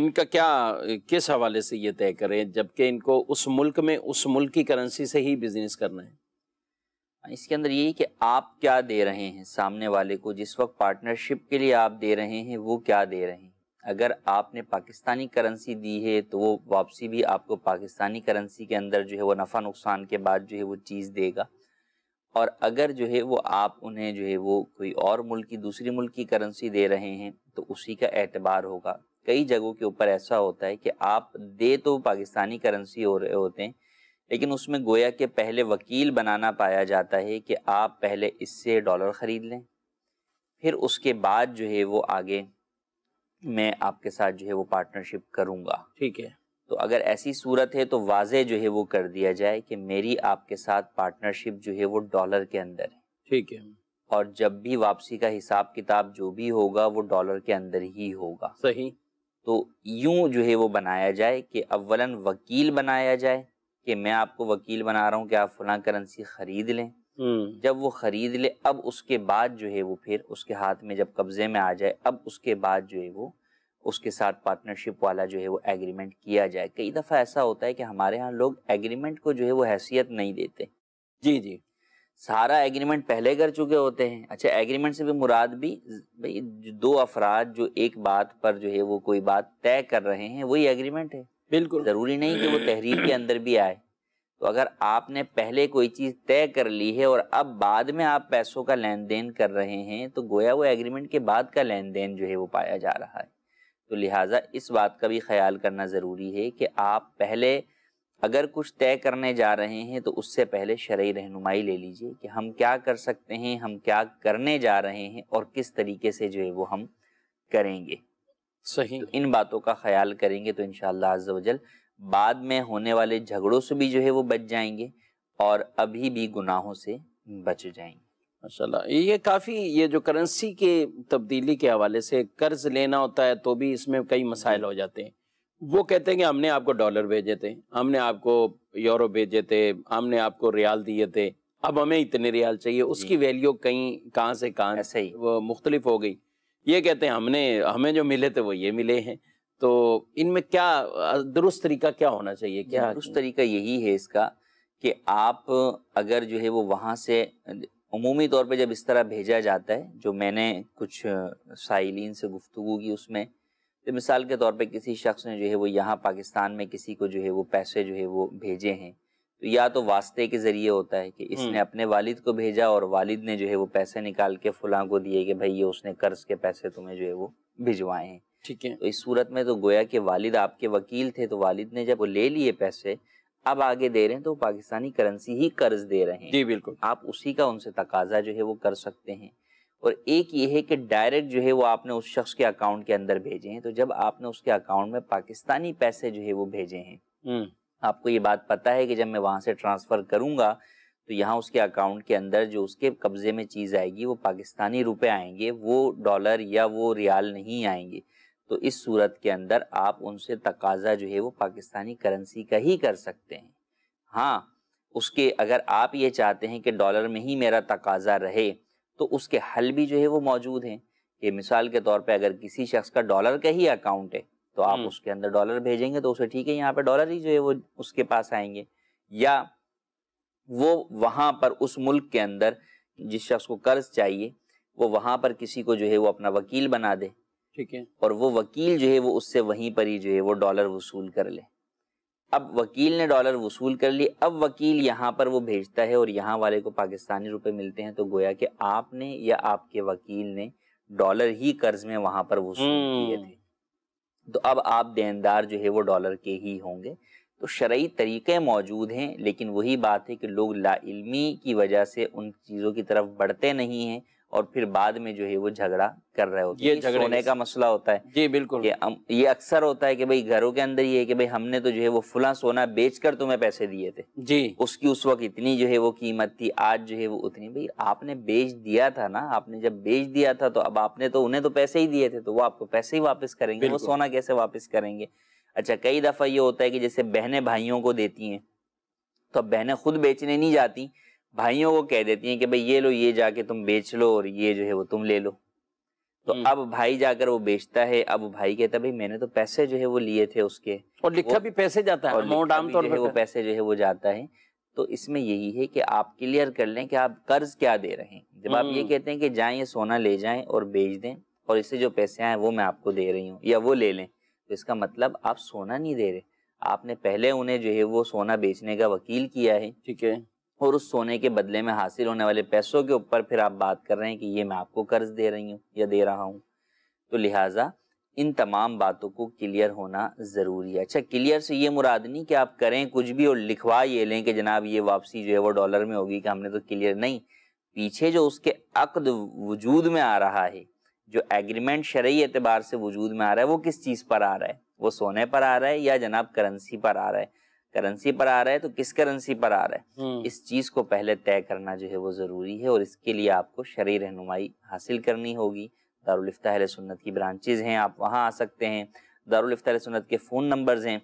इनका क्या किस हवाले से ये तय करें जबकि इनको उस मुल्क में उस मुल्क की करेंसी से ही बिजनेस करना है इसके अंदर यही कि आप क्या दे रहे हैं सामने वाले को जिस वक्त पार्टनरशिप के लिए आप दे रहे हैं वो क्या दे रहे हैं अगर आपने पाकिस्तानी करेंसी दी है तो वो वापसी भी आपको पाकिस्तानी करेंसी के अंदर जो है वो नफ़ा नुकसान के बाद जो है वो चीज़ देगा और अगर जो है वो आप उन्हें जो है वो कोई और मुल्क की दूसरी मुल्क की करेंसी दे रहे हैं तो उसी का एतबार होगा कई जगहों के ऊपर ऐसा होता है कि आप दे तो पाकिस्तानी करेंसी हो रहे होते हैं लेकिन उसमें गोया के पहले वकील बनाना पाया जाता है कि आप पहले इससे डॉलर ख़रीद लें फिर उसके बाद जो है वो आगे मैं आपके साथ जो है वो पार्टनरशिप करूँगा ठीक है तो अगर ऐसी सूरत है तो वाजे जो है वो कर दिया जाए कि मेरी आपके साथ पार्टनरशिप जो है वो डॉलर के अंदर है ठीक है और जब भी वापसी का हिसाब किताब जो भी होगा वो डॉलर के अंदर ही होगा सही तो यूं जो है वो बनाया जाए कि अव्वलन वकील बनाया जाए कि मैं आपको वकील बना रहा हूँ कि आप फला करेंसी खरीद लें हम्म। जब वो खरीद ले अब उसके बाद जो है वो फिर उसके हाथ में जब कब्जे में आ जाए अब उसके बाद जो है वो उसके साथ पार्टनरशिप वाला जो है वो एग्रीमेंट किया जाए कई दफ़ा ऐसा होता है कि हमारे यहाँ लोग एग्रीमेंट को जो है वो हैसियत नहीं देते जी जी सारा एग्रीमेंट पहले कर चुके होते हैं अच्छा एग्रीमेंट से भी मुराद भी भाई दो अफराद जो एक बात पर जो है वो कोई बात तय कर रहे हैं वही एग्रीमेंट है बिल्कुल जरूरी नहीं कि वो तहरीर के अंदर भी आए तो अगर आपने पहले कोई चीज तय कर ली है और अब बाद में आप पैसों का लेन देन कर रहे हैं तो गोया वो एग्रीमेंट के बाद का लेन देन जो है वो पाया जा रहा है तो लिहाजा इस बात का भी ख्याल करना ज़रूरी है कि आप पहले अगर कुछ तय करने जा रहे हैं तो उससे पहले शर्य रहनुमाई ले लीजिए कि हम क्या कर सकते हैं हम क्या करने जा रहे हैं और किस तरीके से जो है वो हम करेंगे सही तो इन बातों का ख्याल करेंगे तो इनशाला बाद में होने वाले झगड़ों से भी जो है वो बच जाएंगे और अभी भी गुनाहों से बच जाएंगे माशा ये काफ़ी ये जो करेंसी के तब्दीली के हवाले से कर्ज लेना होता है तो भी इसमें कई मसाइल हो जाते हैं वो कहते हैं कि हमने आपको डॉलर भेजे थे हमने आपको यूरो भेजे थे हमने आपको रियाल दिए थे अब हमें इतने रियाल चाहिए उसकी वैल्यू कहीं कहाँ से कहाँ वो मुख्तलिफ हो गई ये कहते हैं हमने हमें जो मिले थे वो ये मिले हैं तो इनमें क्या दुरुस्त तरीका क्या होना चाहिए क्या दुरुस्त तरीका यही है इसका कि आप अगर जो है वो वहाँ से अमूमी तौर पे जब इस तरह भेजा जाता है जो मैंने कुछ साइलिन से गुफ्तु की उसमें तो मिसाल के तौर पे किसी शख्स ने जो है वो यहाँ पाकिस्तान में किसी को जो है वो पैसे जो है वो भेजे हैं या तो वास्ते के जरिए होता है कि इसने हम्म। अपने वालिद को भेजा और वालिद ने जो है वो पैसे निकाल के फुला को दिए कि भाई ये उसने कर्ज के पैसे तुम्हें जो है वो भिजवाए हैं ठीक है तो इस सूरत में तो गोया कि वालिद आपके वकील थे तो वालिद ने जब वो ले लिए पैसे अब आगे दे रहे हैं तो पाकिस्तानी करेंसी ही कर्ज दे रहे हैं जी बिल्कुल आप उसी का उनसे तकाजा जो है वो कर सकते हैं और एक ये है कि डायरेक्ट जो है वो आपने उस शख्स के अकाउंट के अंदर भेजे हैं तो जब आपने उसके अकाउंट में पाकिस्तानी पैसे जो है वो भेजे हैं हम्म। आपको ये बात पता है कि जब मैं वहाँ से ट्रांसफ़र करूँगा तो यहाँ उसके अकाउंट के अंदर जो उसके कब्ज़े में चीज़ आएगी वो पाकिस्तानी रुपए आएंगे वो डॉलर या वो रियाल नहीं आएंगे तो इस सूरत के अंदर आप उनसे तकाजा जो है वो पाकिस्तानी करेंसी का ही कर सकते हैं हाँ उसके अगर आप ये चाहते हैं कि डॉलर में ही मेरा तकाजा रहे तो उसके हल भी जो है वो मौजूद हैं कि मिसाल के तौर पे अगर किसी शख्स का डॉलर का ही अकाउंट है तो आप हम्म। उसके अंदर डॉलर भेजेंगे तो उसे ठीक है यहाँ पे डॉलर ही जो है वो उसके पास आएंगे या वो वहां पर उस मुल्क के अंदर जिस शख्स को कर्ज चाहिए वो वहां पर किसी को जो है वो अपना वकील बना दे ठीक है और वो वकील जो है वो उससे वहीं पर ही जो है वो डॉलर वसूल कर ले अब वकील ने डॉलर वसूल कर लिए अब वकील यहाँ पर वो भेजता है और यहाँ वाले को पाकिस्तानी रुपए मिलते हैं तो गोया कि आपने या आपके वकील ने डॉलर ही कर्ज में वहां पर वसूल किए हम्म। थे तो अब आप देनदार जो है वो डॉलर के ही होंगे तो शर्य तरीक़े मौजूद हैं लेकिन वही बात है कि लोग लाइलमी की वजह से उन चीज़ों की तरफ बढ़ते नहीं हैं और फिर बाद में जो है वो झगड़ा कर रहे होते हैं सोने का मसला होता है जी बिल्कुल ये ये अक्सर होता है कि भाई घरों के अंदर ये है कि भाई हमने तो जो है वो फुला सोना बेचकर तुम्हें पैसे दिए थे जी उसकी उस वक्त इतनी जो है वो कीमत थी आज जो है वो उतनी भाई आपने बेच दिया था ना आपने जब बेच दिया था तो अब आपने तो उन्हें तो पैसे ही दिए थे तो वो आपको पैसे ही वापिस करेंगे वो सोना कैसे वापिस करेंगे अच्छा कई दफा ये होता है कि जैसे बहने भाइयों को देती हैं तो अब खुद बेचने नहीं जाती भाइयों को कह देती हैं कि भाई ये लो ये जाके तुम बेच लो और ये जो है वो तुम ले लो तो हम्म। अब भाई जाकर वो बेचता है अब भाई कहता भाई मैंने तो पैसे जो है वो लिए थे उसके और लिखा भी पैसे जाता है और आमतौर पर वो पैसे जो है वो जाता है तो इसमें यही है कि आप क्लियर कर लें कि आप कर्ज क्या दे रहे हैं जब आप ये हम्म। कहते हैं कि जाएं ये सोना ले जाएं और बेच दें और इससे जो पैसे आए वो मैं आपको दे रही हूँ या वो ले लें तो इसका मतलब आप सोना नहीं दे रहे आपने पहले उन्हें जो है वो सोना बेचने का वकील किया है ठीक है और उस सोने के बदले में हासिल होने वाले पैसों के ऊपर फिर आप बात कर रहे हैं कि ये मैं आपको कर्ज दे रही हूँ या दे रहा हूँ तो लिहाजा इन तमाम बातों को क्लियर होना ज़रूरी है अच्छा क्लियर से ये मुराद नहीं कि आप करें कुछ भी और लिखवा ये लें कि जनाब ये वापसी जो है वो डॉलर में होगी कि हमने तो क्लियर नहीं पीछे जो उसके अकद वजूद में आ रहा है जो एग्रीमेंट शरय एतबार से वजूद में आ रहा है वो किस चीज़ पर आ रहा है वो सोने पर आ रहा है या जनाब करेंसी पर आ रहा है करेंसी पर आ रहा है तो किस करेंसी पर आ रहा है हम्म। इस चीज को पहले तय करना जो है वो जरूरी है और इसके लिए आपको शरीर रहनुमाई हासिल करनी होगी दारुलफ्ता सुन्नत की ब्रांचेज हैं आप वहाँ आ सकते हैं दारुलफ्ता सुन्नत के फ़ोन नंबर्स हैं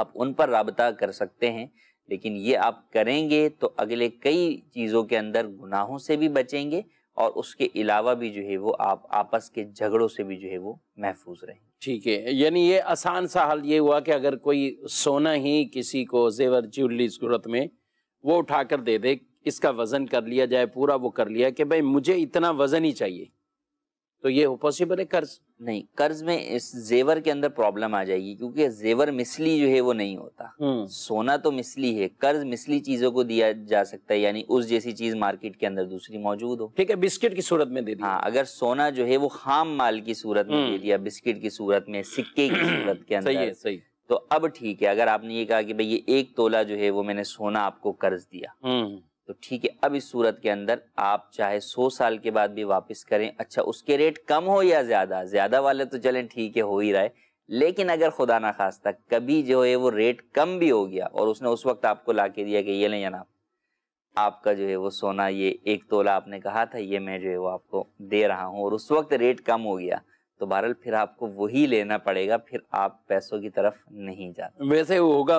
आप उन पर रबता कर सकते हैं लेकिन ये आप करेंगे तो अगले कई चीज़ों के अंदर गुनाहों से भी बचेंगे और उसके अलावा भी जो है वो आप आपस के झगड़ों से भी जो है वो महफूज रहेंगे ठीक है यानी ये आसान सा हल ये हुआ कि अगर कोई सोना ही किसी को जेवर ज्वेलरी सूरत में वो उठा कर दे दे इसका वज़न कर लिया जाए पूरा वो कर लिया कि भाई मुझे इतना वज़न ही चाहिए तो ये पॉसिबल है कर्ज नहीं कर्ज में इस जेवर के अंदर प्रॉब्लम आ जाएगी क्योंकि जेवर मिसली जो है वो नहीं होता हम्म। सोना तो मिसली है कर्ज मिसली चीजों को दिया जा सकता है यानी उस जैसी चीज मार्केट के अंदर दूसरी मौजूद हो ठीक है बिस्किट की सूरत में दे दिया हाँ अगर सोना जो है वो खाम माल की सूरत में दे हम्म। दिया बिस्किट की सूरत में सिक्के की सूरत के अंदर सही है सही तो अब ठीक है अगर आपने ये कहा कि भाई ये एक तोला जो है वो मैंने सोना आपको कर्ज दिया हम्म। तो ठीक है अब इस सूरत के अंदर आप चाहे सौ साल के बाद भी वापस करें अच्छा उसके रेट कम हो या ज़्यादा ज़्यादा वाले तो चलें ठीक है हो ही रहा है लेकिन अगर खुदा ना खास्ता कभी जो है वो रेट कम भी हो गया और उसने उस वक्त आपको ला के दिया कि ये नहीं जनाब आपका जो है वो सोना ये एक तोला आपने कहा था ये मैं जो है वो आपको दे रहा हूँ और उस वक्त रेट कम हो गया तो बहरहाल फिर आपको वही लेना पड़ेगा फिर आप पैसों की तरफ नहीं जाते वैसे होगा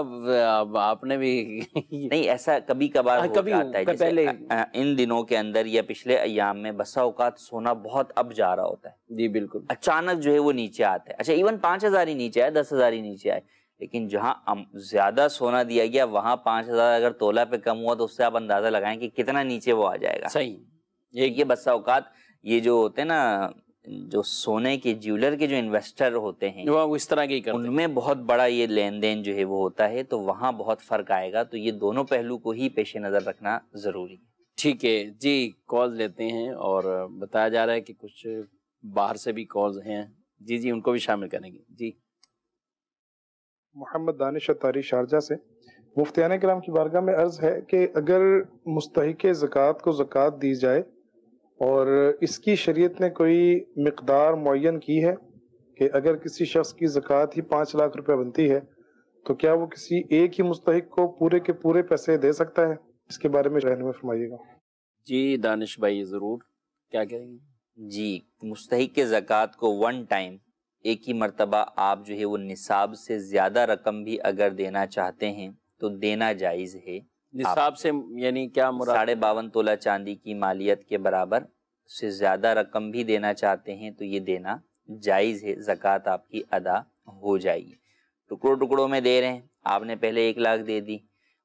आपने भी नहीं ऐसा कभी कभार आ, हाँ, हो कभी जाता है जैसे पहले इन दिनों के अंदर या पिछले अयाम में बसा औकात सोना बहुत अब जा रहा होता है जी बिल्कुल अचानक जो है वो नीचे आता है अच्छा इवन पांच हजार ही नीचे आए दस हजार ही नीचे आए लेकिन जहाँ ज्यादा सोना दिया गया वहां पांच हजार अगर तोला पे कम हुआ तो उससे आप अंदाजा लगाएं कि कितना नीचे वो आ जाएगा सही तो ये बसा औकात ये जो होते हैं ना जो सोने के ज्वेलर के जो इन्वेस्टर होते हैं वो इस तरह के उनमें बहुत बड़ा ये लेन देन जो है वो होता है तो वहाँ बहुत फर्क आएगा तो ये दोनों पहलू को ही पेश नज़र रखना ज़रूरी है ठीक है जी कॉल लेते हैं और बताया जा रहा है कि कुछ बाहर से भी कॉल हैं जी जी उनको भी शामिल करेंगे जी मोहम्मद दानिश तारी शारजा से मुफ्तियान कराम की बारगाह में अर्ज है कि अगर मुस्तक ज़क़़त को ज़क़़त दी जाए और इसकी शरीयत ने कोई मकदार मुन की है कि अगर किसी शख्स की ज़क़़त ही पाँच लाख रुपए बनती है तो क्या वो किसी एक ही मुस्तक को पूरे के पूरे पैसे दे सकता है इसके बारे में रहन में फरमाइएगा जी दानिश भाई ज़रूर क्या कहेंगे जी मुस्तक ज़क़़त को वन टाइम एक ही मरतबा आप जो है वो निसाब से ज़्यादा रकम भी अगर देना चाहते हैं तो देना जायज़ है निसाब से यानी क्या मुराद साढ़े बावन तोला चांदी की मालियत के बराबर से ज़्यादा रकम भी देना चाहते हैं तो ये देना जायज़ है ज़क़़त आपकी अदा हो जाएगी टुकड़ों टुकड़ों में दे रहे हैं आपने पहले एक लाख दे दी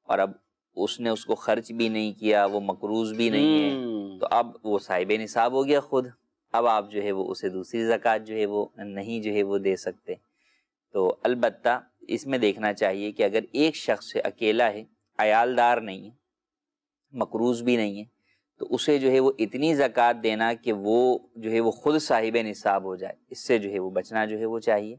और अब उसने उसको खर्च भी नहीं किया वो मकरूज भी नहीं है हम्म। तो अब वो साहिब निसाब हो गया खुद अब आप जो है वो उसे दूसरी ज़क़़त जो है वो नहीं जो है वो दे सकते तो अलबत् इसमें देखना चाहिए कि अगर एक शख्स अकेला है अयालदार नहीं है मकरूज भी नहीं है तो उसे जो है वो इतनी ज़क़़त देना कि वो जो है वो ख़ुद साहिब निसाब हो जाए इससे जो है वो बचना जो है वो चाहिए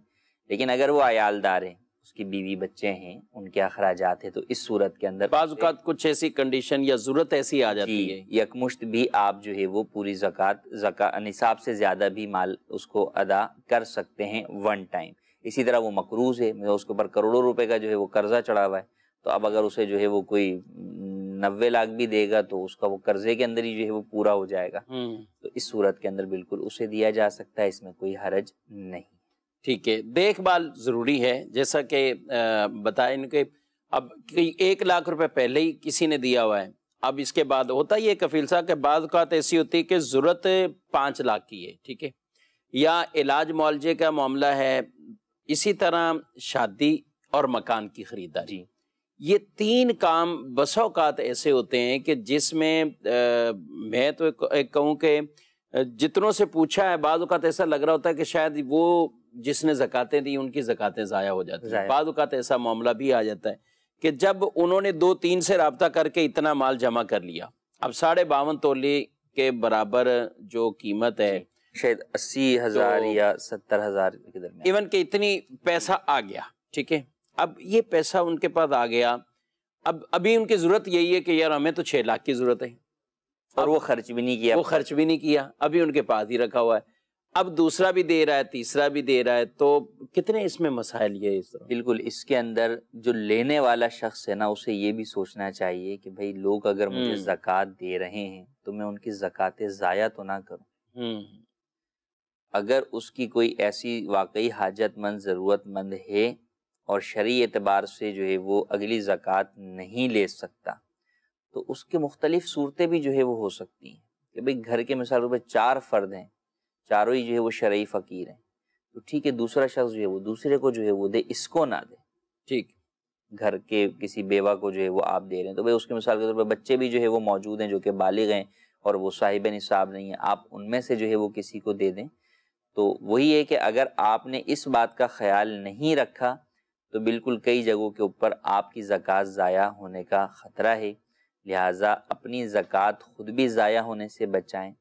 लेकिन अगर वो अयालदार है उसकी बीवी बच्चे हैं उनके अखराज है तो इस सूरत के अंदर बाजुकात कुछ ऐसी कंडीशन या ज़रूरत ऐसी आ जाती है यकमुश्त भी आप जो है वो पूरी जक़ात जक़ा निसाब से ज़्यादा भी माल उसको अदा कर सकते हैं वन टाइम इसी तरह वो मकरूज़ है उसके ऊपर करोड़ों रुपए का जो है वो कर्ज़ा चढ़ा हुआ है तो अब अगर उसे जो है वो कोई नब्बे लाख भी देगा तो उसका वो कर्जे के अंदर ही जो है वो पूरा हो जाएगा हम्म। तो इस सूरत के अंदर बिल्कुल उसे दिया जा सकता है इसमें कोई हरज नहीं ठीक है देखभाल ज़रूरी है जैसा कि बताया इनके अब एक लाख रुपए पहले ही किसी ने दिया हुआ है अब इसके बाद होता ये कफील साहब के बाद ऐसी होती है कि ज़रूरत पाँच लाख की है ठीक है या इलाज मुआवजे का मामला है इसी तरह शादी और मकान की खरीदारी ये तीन काम बसौकात ऐसे होते हैं कि जिसमें मैं तो एक कहूँ कि जितनों से पूछा है बाद अवत ऐसा लग रहा होता है कि शायद वो जिसने जक़ातें दी उनकी जक़ातें ज़ाया हो जाती हैं बाद अवत ऐसा मामला भी आ जाता है कि जब उन्होंने दो तीन से रबता करके इतना माल जमा कर लिया अब साढ़े बावन तोले के बराबर जो कीमत है शायद अस्सी हज़ार तो, या सत्तर हज़ार इवन के इतनी पैसा आ गया ठीक है अब ये पैसा उनके पास आ गया अब अभी उनकी ज़रूरत यही है कि यार हमें तो छह लाख की ज़रूरत है और वो खर्च भी नहीं किया वो खर्च भी नहीं किया अभी उनके पास ही रखा हुआ है अब दूसरा भी दे रहा है तीसरा भी दे रहा है तो कितने इसमें मसाइल ये इस बिल्कुल इसके अंदर जो लेने वाला शख्स है ना उसे ये भी सोचना चाहिए कि भाई लोग अगर मुझे हम्म। जक़ात दे रहे हैं तो मैं उनकी ज़क़ातें ज़ाया तो ना करूँ हम्म। अगर उसकी कोई ऐसी वाकई हाजतमंद ज़रूरतमंद है और शरी एतबार से जो है वो अगली ज़क़़त नहीं ले सकता तो उसके मुख्तलिफ सूरतें भी जो है वो हो सकती हैं कि भाई घर के मिसाल रूप चार फ़र्द हैं चारों ही जो है वो शरय फ़कीर हैं तो ठीक है दूसरा शख्स जो है वो दूसरे को जो है वो दे इसको ना दे ठीक घर के किसी बेवा को जो है वो आप दे रहे हैं तो भाई उसके मिसाल के तौर पर बच्चे भी जो है वो मौजूद हैं जो कि बालिग हैं और वो साहिब निसाब नहीं हैं आप उनमें से जो है वो किसी को दे दें तो वही है कि अगर आपने इस बात का ख्याल नहीं रखा तो बिल्कुल कई जगहों के ऊपर आपकी ज़क़़त ज़ाया होने का ख़तरा है लिहाजा अपनी ज़क़़त ख़ुद भी ज़ाया होने से बचाएं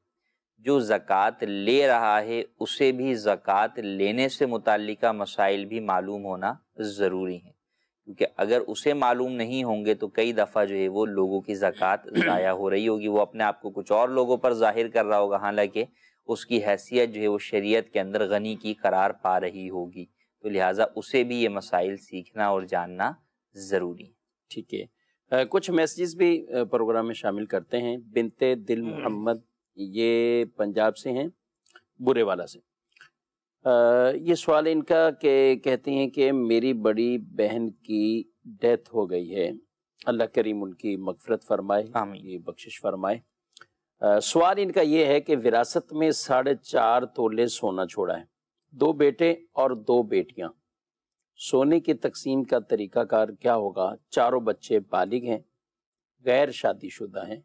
जो ज़क़़त ले रहा है उसे भी ज़क़़त लेने से मुतल मसाइल भी मालूम होना ज़रूरी है क्योंकि अगर उसे मालूम नहीं होंगे तो कई दफ़ा जो है वो लोगों की ज़क़़त ज़ाया हो रही होगी वो अपने आप को कुछ और लोगों पर ज़ाहिर कर रहा होगा हालांकि उसकी हैसियत जो है वो शरीयत के अंदर गनी की करार पा रही होगी तो लिहाजा उसे भी ये मसाइल सीखना और जानना ज़रूरी ठीक है कुछ मैसेज भी प्रोग्राम में शामिल करते हैं बिनते दिल हम्म। मोहम्मद ये पंजाब से हैं बुरे वाला से आ, ये सवाल इनका के कहते हैं कि मेरी बड़ी बहन की डेथ हो गई है अल्लाह करीम उनकी मगफरत फरमाए ये बख्शिश फरमाए सवाल इनका ये है कि विरासत में साढ़े चार तोले सोना छोड़ा है दो बेटे और दो बेटियां सोने की तकसीम का कार क्या होगा चारों बच्चे बालिग हैं गैर शादीशुदा हैं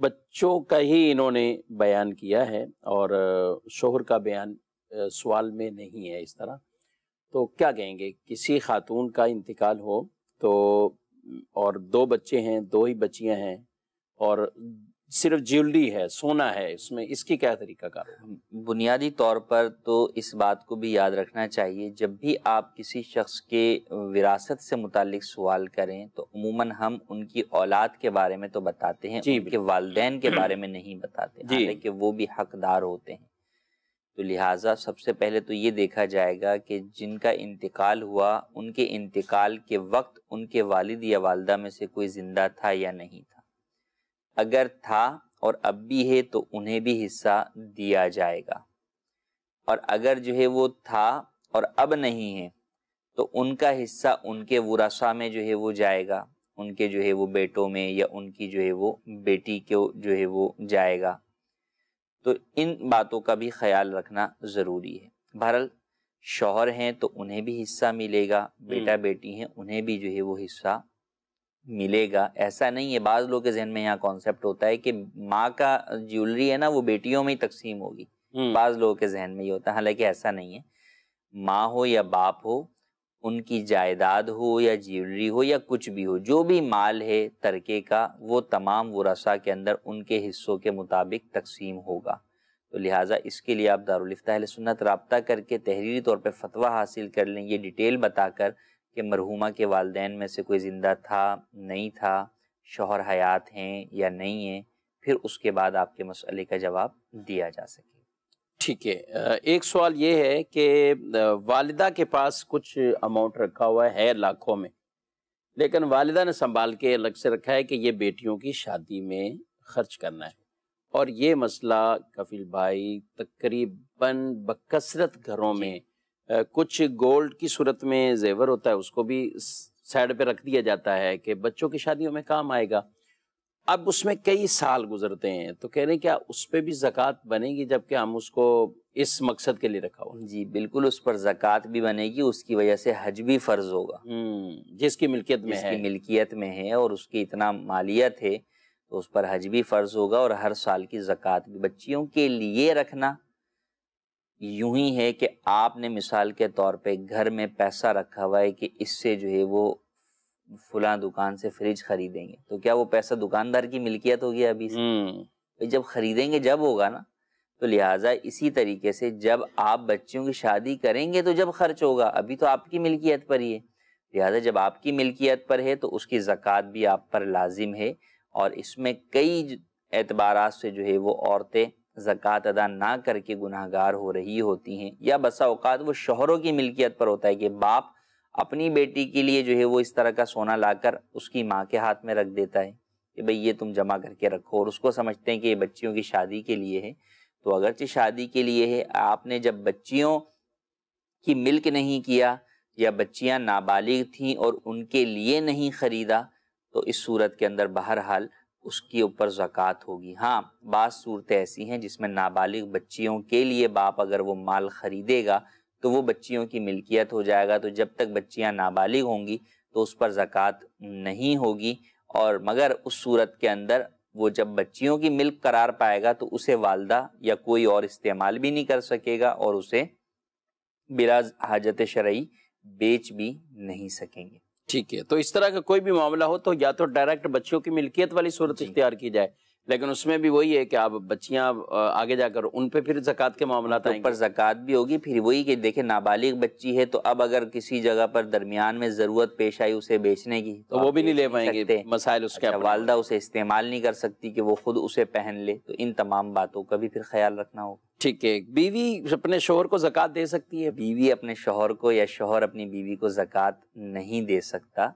बच्चों का ही इन्होंने बयान किया है और शोहर का बयान सवाल में नहीं है इस तरह तो क्या कहेंगे किसी खातून का इंतकाल हो तो और दो बच्चे हैं दो ही बच्चियां हैं और सिर्फ ज्वेलरी है सोना है इसमें इसकी क्या तरीका का बुनियादी तौर पर तो इस बात को भी याद रखना चाहिए जब भी आप किसी शख्स के विरासत से मुतालिक सवाल करें तो अमूमन हम उनकी औलाद के बारे में तो बताते हैं उनके वालदेन के बारे में नहीं बताते कि वो भी हकदार होते हैं तो लिहाजा सबसे पहले तो ये देखा जाएगा कि जिनका इंतकाल हुआ उनके इंतकाल के वक्त उनके वालिद या वालदा में से कोई ज़िंदा था या नहीं था अगर था और अब भी है तो उन्हें भी हिस्सा दिया जाएगा और अगर जो है वो था और अब नहीं है तो उनका हिस्सा उनके वरासा में जो है वो जाएगा उनके जो है वो बेटों में या उनकी जो है वो बेटी को जो है वो जाएगा तो इन बातों का भी ख्याल रखना ज़रूरी है बहरहाल शौहर हैं तो उन्हें भी हिस्सा मिलेगा हम्म। बेटा बेटी हैं उन्हें भी जो है वो हिस्सा मिलेगा ऐसा नहीं है बाज़ लोग के जहन में यहाँ कॉन्सेप्ट होता है कि माँ का ज्वेलरी है ना वो बेटियों में ही तकसीम होगी हम्म। बाज़ लोगों के जहन में ये होता है हालांकि ऐसा नहीं है माँ हो या बाप हो उनकी जायदाद हो या ज्वेलरी हो या कुछ भी हो जो भी माल है तरके का वो तमाम वसा के अंदर उनके हिस्सों के मुताबिक तकसीम होगा तो लिहाजा इसके लिए आप दारुलफ्ताह सुन्नत रबता करके तहरीरी तौर पर फतवा हासिल कर लें ये डिटेल बताकर कि मरहुमा के वालदेन में से कोई ज़िंदा था नहीं था शोहर हयात हैं या नहीं हैं फिर उसके बाद आपके मसले का जवाब दिया जा सके ठीक है एक सवाल ये है कि वालदा के पास कुछ अमाउंट रखा हुआ है लाखों में लेकिन वालदा ने संभाल के अलग से रखा है कि ये बेटियों की शादी में खर्च करना है और ये मसला कफिल भाई तकरीबन बकसरत घरों में कुछ गोल्ड की सूरत में जेवर होता है उसको भी साइड पे रख दिया जाता है कि बच्चों की शादियों में काम आएगा अब उसमें कई साल गुजरते हैं तो कह रहे हैं क्या उस पर भी जक़ात बनेगी जबकि हम उसको इस मकसद के लिए रखा हुआ जी बिल्कुल उस पर ज़क़़त भी बनेगी उसकी वजह से हज भी फ़र्ज होगा हम्म, जिसकी मिल्कियत में है मिल्कियत में है और उसकी इतना मालियत है तो उस पर हज भी फ़र्ज होगा और हर साल की ज़क़़त भी बच्चियों के लिए रखना यूं ही है कि आपने मिसाल के तौर पे घर में पैसा रखा हुआ है कि इससे जो है वो फुला दुकान से फ्रिज खरीदेंगे तो क्या वो पैसा दुकानदार की मिल्कियत होगी अभी से हम्म। जब खरीदेंगे जब होगा ना तो लिहाजा इसी तरीके से जब आप बच्चियों की शादी करेंगे तो जब खर्च होगा अभी तो आपकी मिल्कियत पर ही है लिहाजा जब आपकी मिल्कियत पर है तो उसकी ज़क़़त भी आप पर लाजिम है और इसमें कई एतबार से जो है वो औरतें जक़ात अदा ना करके गुनाहगार हो रही होती हैं या बसा अवकात वो शोहरों की मिल्कियत पर होता है कि बाप अपनी बेटी के लिए जो है वो इस तरह का सोना लाकर उसकी माँ के हाथ में रख देता है कि भाई ये तुम जमा करके रखो और उसको समझते हैं कि ये बच्चियों की शादी के लिए है तो अगरचे शादी के लिए है आपने जब बच्चियों की मिल्क नहीं किया या बच्चियाँ नाबालिग थीं और उनके लिए नहीं ख़रीदा तो इस सूरत के अंदर बहरहाल उसके ऊपर ज़क़़त होगी हाँ बाद सूरतें ऐसी हैं जिसमें नाबालिग बच्चियों के लिए बाप अगर वो माल ख़रीदेगा तो वो बच्चियों की मिल्कियत हो जाएगा तो जब तक बच्चियाँ नाबालिग होंगी तो उस पर ज़क़़त नहीं होगी और मगर उस सूरत के अंदर वो जब बच्चियों की मिल्क करार पाएगा तो उसे वालदा या कोई और इस्तेमाल भी नहीं कर सकेगा और उसे बिराज हाजत शरई बेच भी नहीं सकेंगे ठीक है तो इस तरह का कोई भी मामला हो तो या तो डायरेक्ट बच्चों की मिल्कियत वाली सूरत इख्तियार की जाए लेकिन उसमें भी वही है कि आप बच्चियां आगे जाकर उन पे फिर जक़ात के मामला तो पर जक़ात भी होगी फिर वही कि देखे नाबालिग बच्ची है तो अब अगर किसी जगह पर दरमियान में ज़रूरत पेश आई उसे बेचने की तो, तो वो भी नहीं ले पाएंगे मसाइल उसके अच्छा, वालदा उसे इस्तेमाल नहीं कर सकती कि वो खुद उसे पहन ले तो इन तमाम बातों का भी फिर ख्याल रखना होगा ठीक है बीवी अपने शोहर को जक़ात दे सकती है बीवी अपने शोहर को या शोहर अपनी बीवी को जक़ात नहीं दे सकता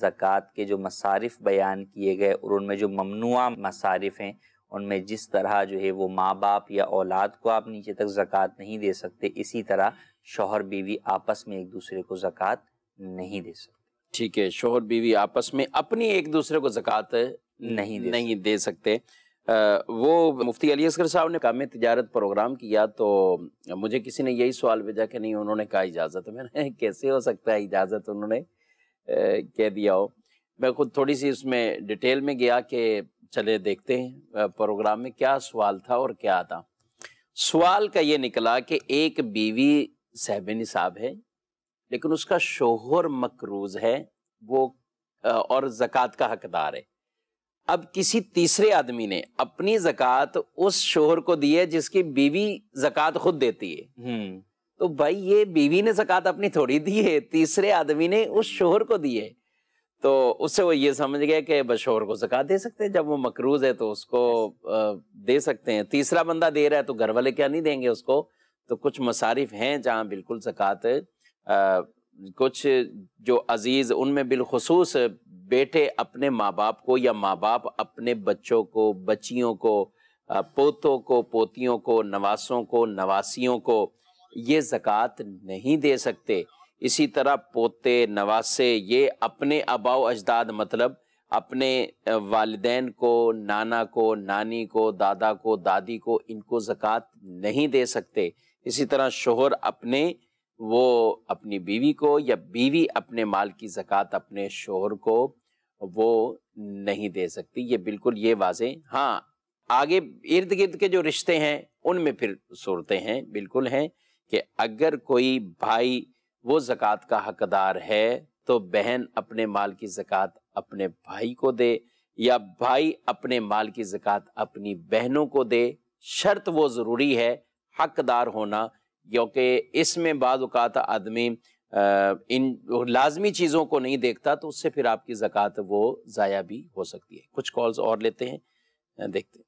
जक़ात के जो मसारफ बयान किए गए और उनमें जो ममनुआ मसारफ हैं उनमें जिस तरह जो है वो माँ बाप या औलाद को आप नीचे तक ज़क़़त नहीं दे सकते इसी तरह शोहर बीवी आपस में एक दूसरे को ज़क़़त नहीं दे सकते ठीक है शोहर बीवी आपस में अपनी एक दूसरे को ज़क़़त नहीं दे नहीं दे सकते आ, वो मुफ्ती अली असगर साहब ने काम तजारत प्रोग्राम किया तो मुझे किसी ने यही सवाल भेजा कि नहीं उन्होंने कहा इजाज़त मैंने कैसे हो सकता है इजाज़त उन्होंने कह दिया हो मैं खुद थोड़ी सी उसमें डिटेल में गया कि चले देखते हैं प्रोग्राम में क्या सवाल था और क्या था सवाल का ये निकला कि एक बीवी साहब निसाब है लेकिन उसका शोहर मकरूज है वो और ज़क़़त का हकदार है अब किसी तीसरे आदमी ने अपनी जक़ात उस शोहर को दी है जिसकी बीवी जक़ात खुद देती है हम्म। तो भाई ये बीवी ने जक़ात अपनी थोड़ी दी है तीसरे आदमी ने उस शोहर को दी है तो उससे वो ये समझ गया कि बस शोहर को जक़ात दे सकते हैं जब वो मकरूज है तो उसको दे सकते हैं तीसरा बंदा दे रहा है तो घर वाले क्या नहीं देंगे उसको तो कुछ मसारिफ हैं जहाँ बिल्कुल सकात कुछ जो अजीज़ उनमें बिलखसूस बेटे अपने माँ बाप को या माँ बाप अपने बच्चों को बच्चियों को पोतों को पोतियों को नवासों को नवासियों को ये जक़ात नहीं दे सकते इसी तरह पोते नवासे ये अपने अबाव अजदाद मतलब अपने वालदेन को नाना को नानी को दादा को दादी को इनको जक़ात नहीं दे सकते इसी तरह शोहर अपने वो अपनी बीवी को या बीवी अपने माल की जक़ात अपने शोहर को वो नहीं दे सकती ये बिल्कुल ये वाजे हाँ आगे इर्द गिर्द के जो रिश्ते हैं उनमें फिर सूरतें हैं बिल्कुल हैं कि अगर कोई भाई वो ज़क़़त का हकदार है तो बहन अपने माल की ज़क़़त अपने भाई को दे या भाई अपने माल की ज़क़़त अपनी बहनों को दे शर्त वो ज़रूरी है हकदार होना क्योंकि इसमें बाद आदमी इन लाजमी चीज़ों को नहीं देखता तो उससे फिर आपकी ज़क़़त वो ज़ाया भी हो सकती है कुछ कॉल्स और लेते हैं देखते हैं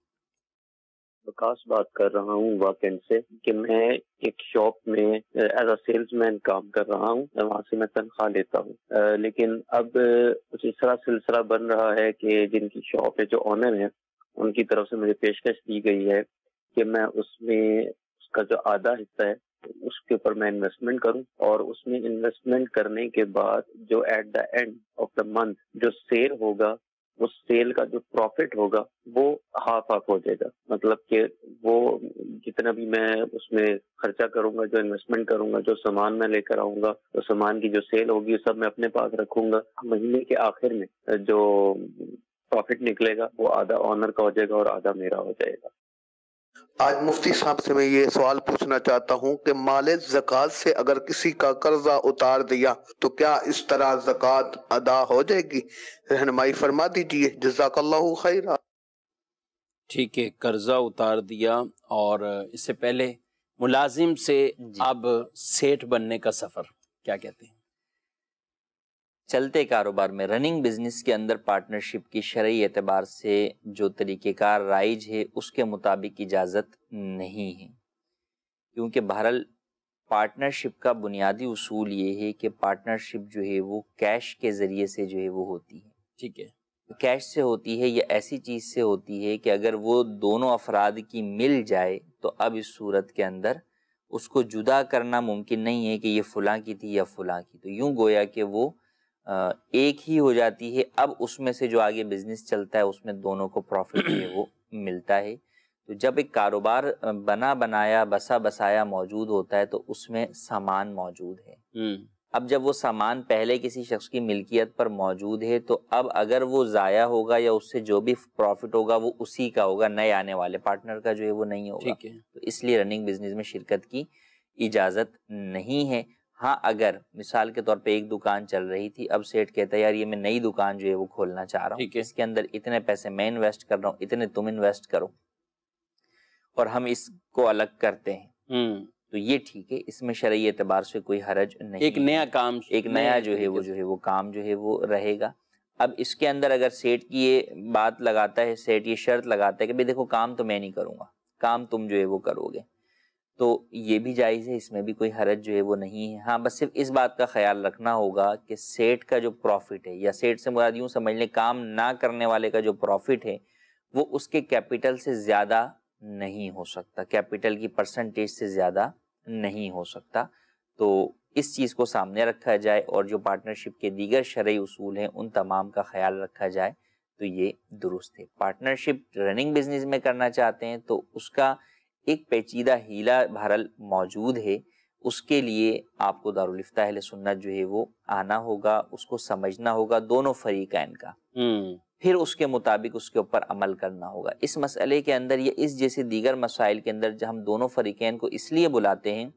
विकास बात कर रहा हूँ वाकेंड से कि मैं एक शॉप में एज अ सेल्समैन काम कर रहा हूँ वहाँ से मैं तनख्वाह लेता हूँ लेकिन अब कुछ इस तरह सिलसिला बन रहा है कि जिनकी शॉप है जो ऑनर है उनकी तरफ से मुझे पेशकश दी गई है कि मैं उसमें उसका जो आधा हिस्सा है उसके ऊपर मैं इन्वेस्टमेंट करूं और उसमें इन्वेस्टमेंट करने के बाद जो at the end of the month जो सेल होगा उस सेल का जो प्रॉफिट होगा वो हाफ हाफ हो जाएगा मतलब कि वो जितना भी मैं उसमें खर्चा करूंगा जो इन्वेस्टमेंट करूंगा जो सामान मैं लेकर आऊंगा तो सामान की जो सेल होगी सब मैं अपने पास रखूंगा महीने के आखिर में जो प्रॉफिट निकलेगा वो आधा ऑनर का हो जाएगा और आधा मेरा हो जाएगा आज मुफ्ती साहब से मैं ये सवाल पूछना चाहता हूँ कि माल जक़ात से अगर किसी का कर्जा उतार दिया तो क्या इस तरह जक़ात अदा हो जाएगी रहनमाई फरमा दीजिए जजाकल्ला खैरा ठीक है कर्जा उतार दिया और इससे पहले मुलाजिम से अब सेठ बनने का सफर क्या कहते हैं चलते कारोबार में रनिंग बिजनेस के अंदर पार्टनरशिप की शरय एतबार से जो तरीक़ेकार राइज है उसके मुताबिक इजाज़त नहीं है क्योंकि बहरल पार्टनरशिप का बुनियादी उसूल ये है कि पार्टनरशिप जो है वो कैश के ज़रिए से जो है वो होती है ठीक है कैश से होती है या ऐसी चीज़ से होती है कि अगर वो दोनों अफराद की मिल जाए तो अब इस सूरत के अंदर उसको जुदा करना मुमकिन नहीं है कि ये फ़लाँ की थी या फ़लाँ की तो यूँ गोया कि वो एक ही हो जाती है अब उसमें से जो आगे बिजनेस चलता है उसमें दोनों को प्रॉफिट वो मिलता है तो जब एक कारोबार बना बनाया बसा बसाया मौजूद होता है तो उसमें सामान मौजूद है हम्म। अब जब वो सामान पहले किसी शख्स की मिल्कियत पर मौजूद है तो अब अगर वो ज़ाया होगा या उससे जो भी प्रॉफिट होगा वो उसी का होगा नए आने वाले पार्टनर का जो है वो नहीं होगा तो इसलिए रनिंग बिजनेस में शिरकत की इजाज़त नहीं है हाँ अगर मिसाल के तौर पे एक दुकान चल रही थी अब सेठ कहता है यार ये मैं नई दुकान जो है वो खोलना चाह रहा हूँ इसके अंदर इतने पैसे मैं इन्वेस्ट कर रहा हूँ इतने तुम इन्वेस्ट करो और हम इसको अलग करते हैं हम्म। तो ये ठीक है इसमें शरय एतबार से कोई हरज नहीं एक नया काम एक नया जो है वो जो है वो काम जो है वो रहेगा अब इसके अंदर अगर सेठ की ये बात लगाता है सेठ ये शर्त लगाता है कि भाई देखो काम तो मैं नहीं करूँगा काम तुम जो है वो करोगे तो ये भी जायज़ है इसमें भी कोई हरज जो है वो नहीं है हाँ बस सिर्फ इस बात का ख्याल रखना होगा कि सेठ का जो प्रॉफिट है या सेठ से मुराद यूँ समझ लें काम ना करने वाले का जो प्रॉफिट है वो उसके कैपिटल से ज़्यादा नहीं हो सकता कैपिटल की परसेंटेज से ज़्यादा नहीं हो सकता तो इस चीज़ को सामने रखा जाए और जो पार्टनरशिप के दीगर शर्य असूल हैं उन तमाम का ख्याल रखा जाए तो ये दुरुस्त है पार्टनरशिप रनिंग बिजनेस में करना चाहते हैं तो उसका एक पेचीदा हीला भरल मौजूद है उसके लिए आपको दारुलफ्ता सुन्नत जो है वो आना होगा उसको समझना होगा दोनों फरीकैन का हम्म। फिर उसके मुताबिक उसके ऊपर अमल करना होगा इस मसले के अंदर या इस जैसे दीगर मसाइल के अंदर जब हम दोनों फरीकैन को इसलिए बुलाते हैं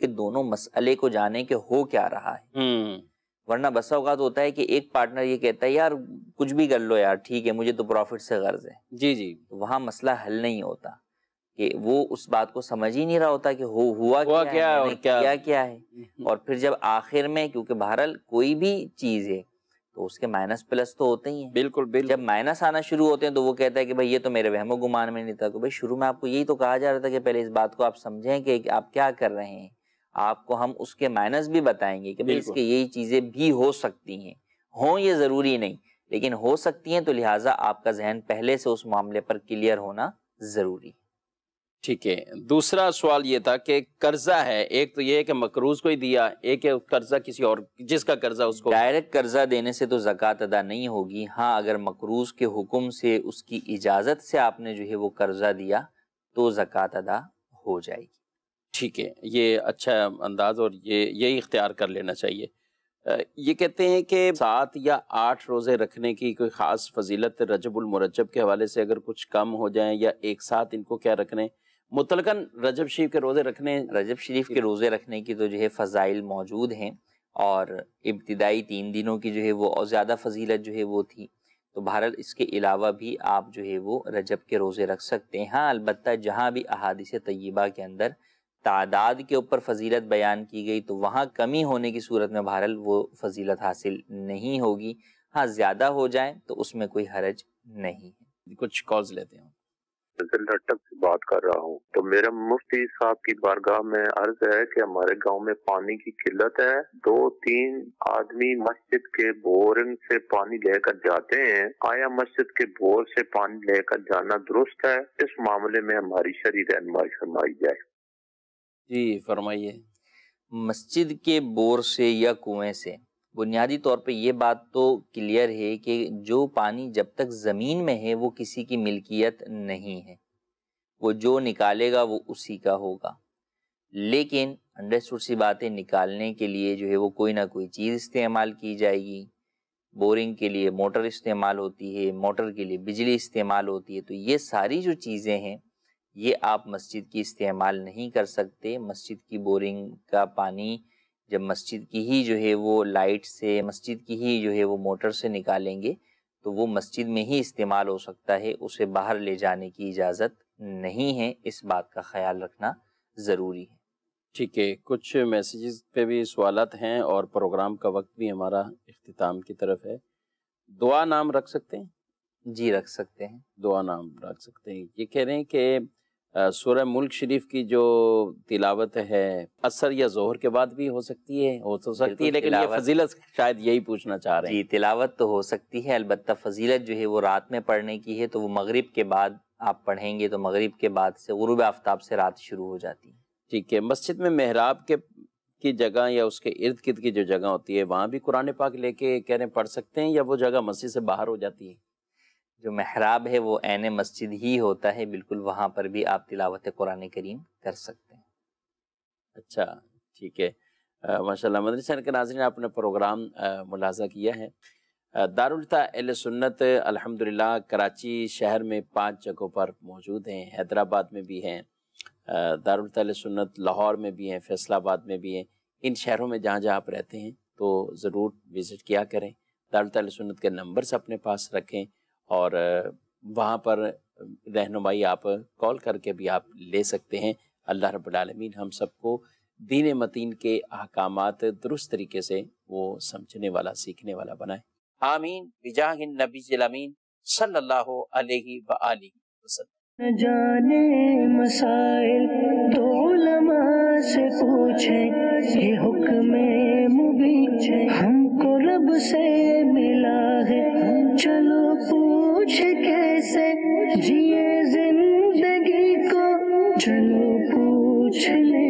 कि दोनों मसले को जाने के हो क्या रहा है हम्म। वरना बसा औकात तो होता है कि एक पार्टनर ये कहता है यार कुछ भी कर लो यार ठीक है मुझे तो प्रॉफिट से गर्ज है जी जी तो वहां मसला हल नहीं होता कि वो उस बात को समझ ही नहीं रहा होता कि हो हुआ, हुआ क्या, क्या है और क्या क्या क्या है और फिर जब आखिर में क्योंकि बहरहाल कोई भी चीज है तो उसके माइनस प्लस तो होते ही हैं बिल्कुल बिल्कुल जब माइनस आना शुरू होते हैं तो वो कहता है कि भाई ये तो मेरे वहमो गुमान में नहीं था तो भाई शुरू में आपको यही तो कहा जा रहा था कि पहले इस बात को आप समझें कि आप क्या कर रहे हैं आपको हम उसके माइनस भी बताएंगे कि भाई इसके यही चीजें भी हो सकती हैं हों ये जरूरी नहीं लेकिन हो सकती हैं तो लिहाजा आपका जहन पहले से उस मामले पर क्लियर होना जरूरी है ठीक है दूसरा सवाल ये था कि कर्जा है एक तो ये है कि मकरूज को ही दिया एक है कर्जा किसी और जिसका कर्जा उसको डायरेक्ट कर्जा देने से तो जक़ात अदा नहीं होगी हाँ अगर मकरूज के हुक्म से उसकी इजाज़त से आपने जो है वो कर्जा दिया तो जक़ात अदा हो जाएगी ठीक है ये अच्छा अंदाज और ये यही इख्तियार कर लेना चाहिए ये कहते हैं कि सात या आठ रोज़े रखने की कोई ख़ास फजीलत रजबुलमरजब के हवाले से अगर कुछ कम हो जाए या एक साथ इनको क्या रखने मुतलकन रजब शरीफ के रोज़े रखने रजब शरीफ के रोज़े रखने की तो जो है फ़जाइल मौजूद हैं और इब्तदाई तीन दिनों की जो है वो और ज़्यादा फजीलत जो है वो थी तो भारत इसके अलावा भी आप जो है वो रजब के रोज़े रख सकते हैं हाँ अलबत् जहाँ भी अहादिस तय्यबा के अंदर तादाद के ऊपर फजीलत बयान की गई तो वहाँ कमी होने की सूरत में बहरल वो फजीलत हासिल नहीं होगी हाँ ज़्यादा हो जाए तो उसमें कोई हरज नहीं है कुछ कॉल्स लेते हैं लटक से बात कर रहा हूँ तो मेरा मुफ्ती साहब की बारगाह में अर्ज है कि हमारे गांव में पानी की किल्लत है दो तीन आदमी मस्जिद के बोरिंग से पानी लेकर जाते हैं आया मस्जिद के बोर से पानी लेकर जाना दुरुस्त है इस मामले में हमारी शरीर रहनमाई फरमाई जाए जी फरमाइए मस्जिद के बोर से या कुएं से बुनियादी तौर पे ये बात तो क्लियर है कि जो पानी जब तक ज़मीन में है वो किसी की मिल्कियत नहीं है वो जो निकालेगा वो उसी का होगा लेकिन अंडरस्टूड सी बातें निकालने के लिए जो है वो कोई ना कोई चीज़ इस्तेमाल की जाएगी बोरिंग के लिए मोटर इस्तेमाल होती है मोटर के लिए बिजली इस्तेमाल होती है तो ये सारी जो चीज़ें हैं ये आप मस्जिद की इस्तेमाल नहीं कर सकते मस्जिद की बोरिंग का पानी जब मस्जिद की ही जो है वो लाइट से मस्जिद की ही जो है वो मोटर से निकालेंगे तो वो मस्जिद में ही इस्तेमाल हो सकता है उसे बाहर ले जाने की इजाज़त नहीं है इस बात का ख्याल रखना ज़रूरी है ठीक है कुछ मैसेजेस पे भी सवाल हैं और प्रोग्राम का वक्त भी हमारा अख्ताम की तरफ है दुआ नाम रख सकते हैं जी रख सकते हैं दुआ नाम रख सकते हैं ये कह रहे हैं कि सूर्य मुल्क शरीफ की जो तिलावत है असर या जोहर के बाद भी हो सकती है हो तो सकती है लेकिन ये फजीलत शायद यही पूछना चाह रहे हैं जी तिलावत तो हो सकती है अलबत् फजीलत जो है वो रात में पढ़ने की है तो वो मगरिब के बाद आप पढ़ेंगे तो मगरिब के बाद से गुरूब आफ्ताब से रात शुरू हो जाती है ठीक है मस्जिद में मेहराब के की जगह या उसके इर्द गिर्द की जो जगह होती है वहाँ भी कुरान पाक लेके कह रहे पढ़ सकते हैं या वो जगह मस्जिद से बाहर हो जाती है जो महराब है वो एन मस्जिद ही होता है बिल्कुल वहाँ पर भी आप तिलावत कुरान करीम कर सकते हैं अच्छा ठीक है माशा मदरसा के नाजर ने अपना प्रोग्राम मुलाजा किया है दारुलता एल सुन्नत अल्हम्दुलिल्लाह कराची शहर में पांच जगहों पर मौजूद हैं हैदराबाद में भी हैं दारुलता सुन्नत लाहौर में भी हैं फैसलाबाद में भी हैं इन शहरों में जहाँ जहाँ आप रहते हैं तो ज़रूर विज़िट किया करें दारुलता सुन्नत के नंबर्स अपने पास रखें और वहाँ पर रहनुमाई आप कॉल करके भी आप ले सकते हैं अल्लाह रबालमीन हम सबको दीन मतीन के अहकाम दुरुस्त तरीके से वो समझने वाला सीखने वाला बनाए आमीन बिजाहिन नबी जलामीन सल्लल्लाहु अलैहि व आलिहि वसल्लम जाने मसाइल तो उलमा से पूछे ये हुक्म मुबीन है हमको रब से मिला है चलो पूछ पूछ कैसे जिए जिंदगी को चलो पूछ ले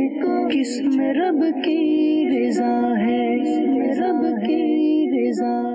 किस में रब की रजा है रब की रजा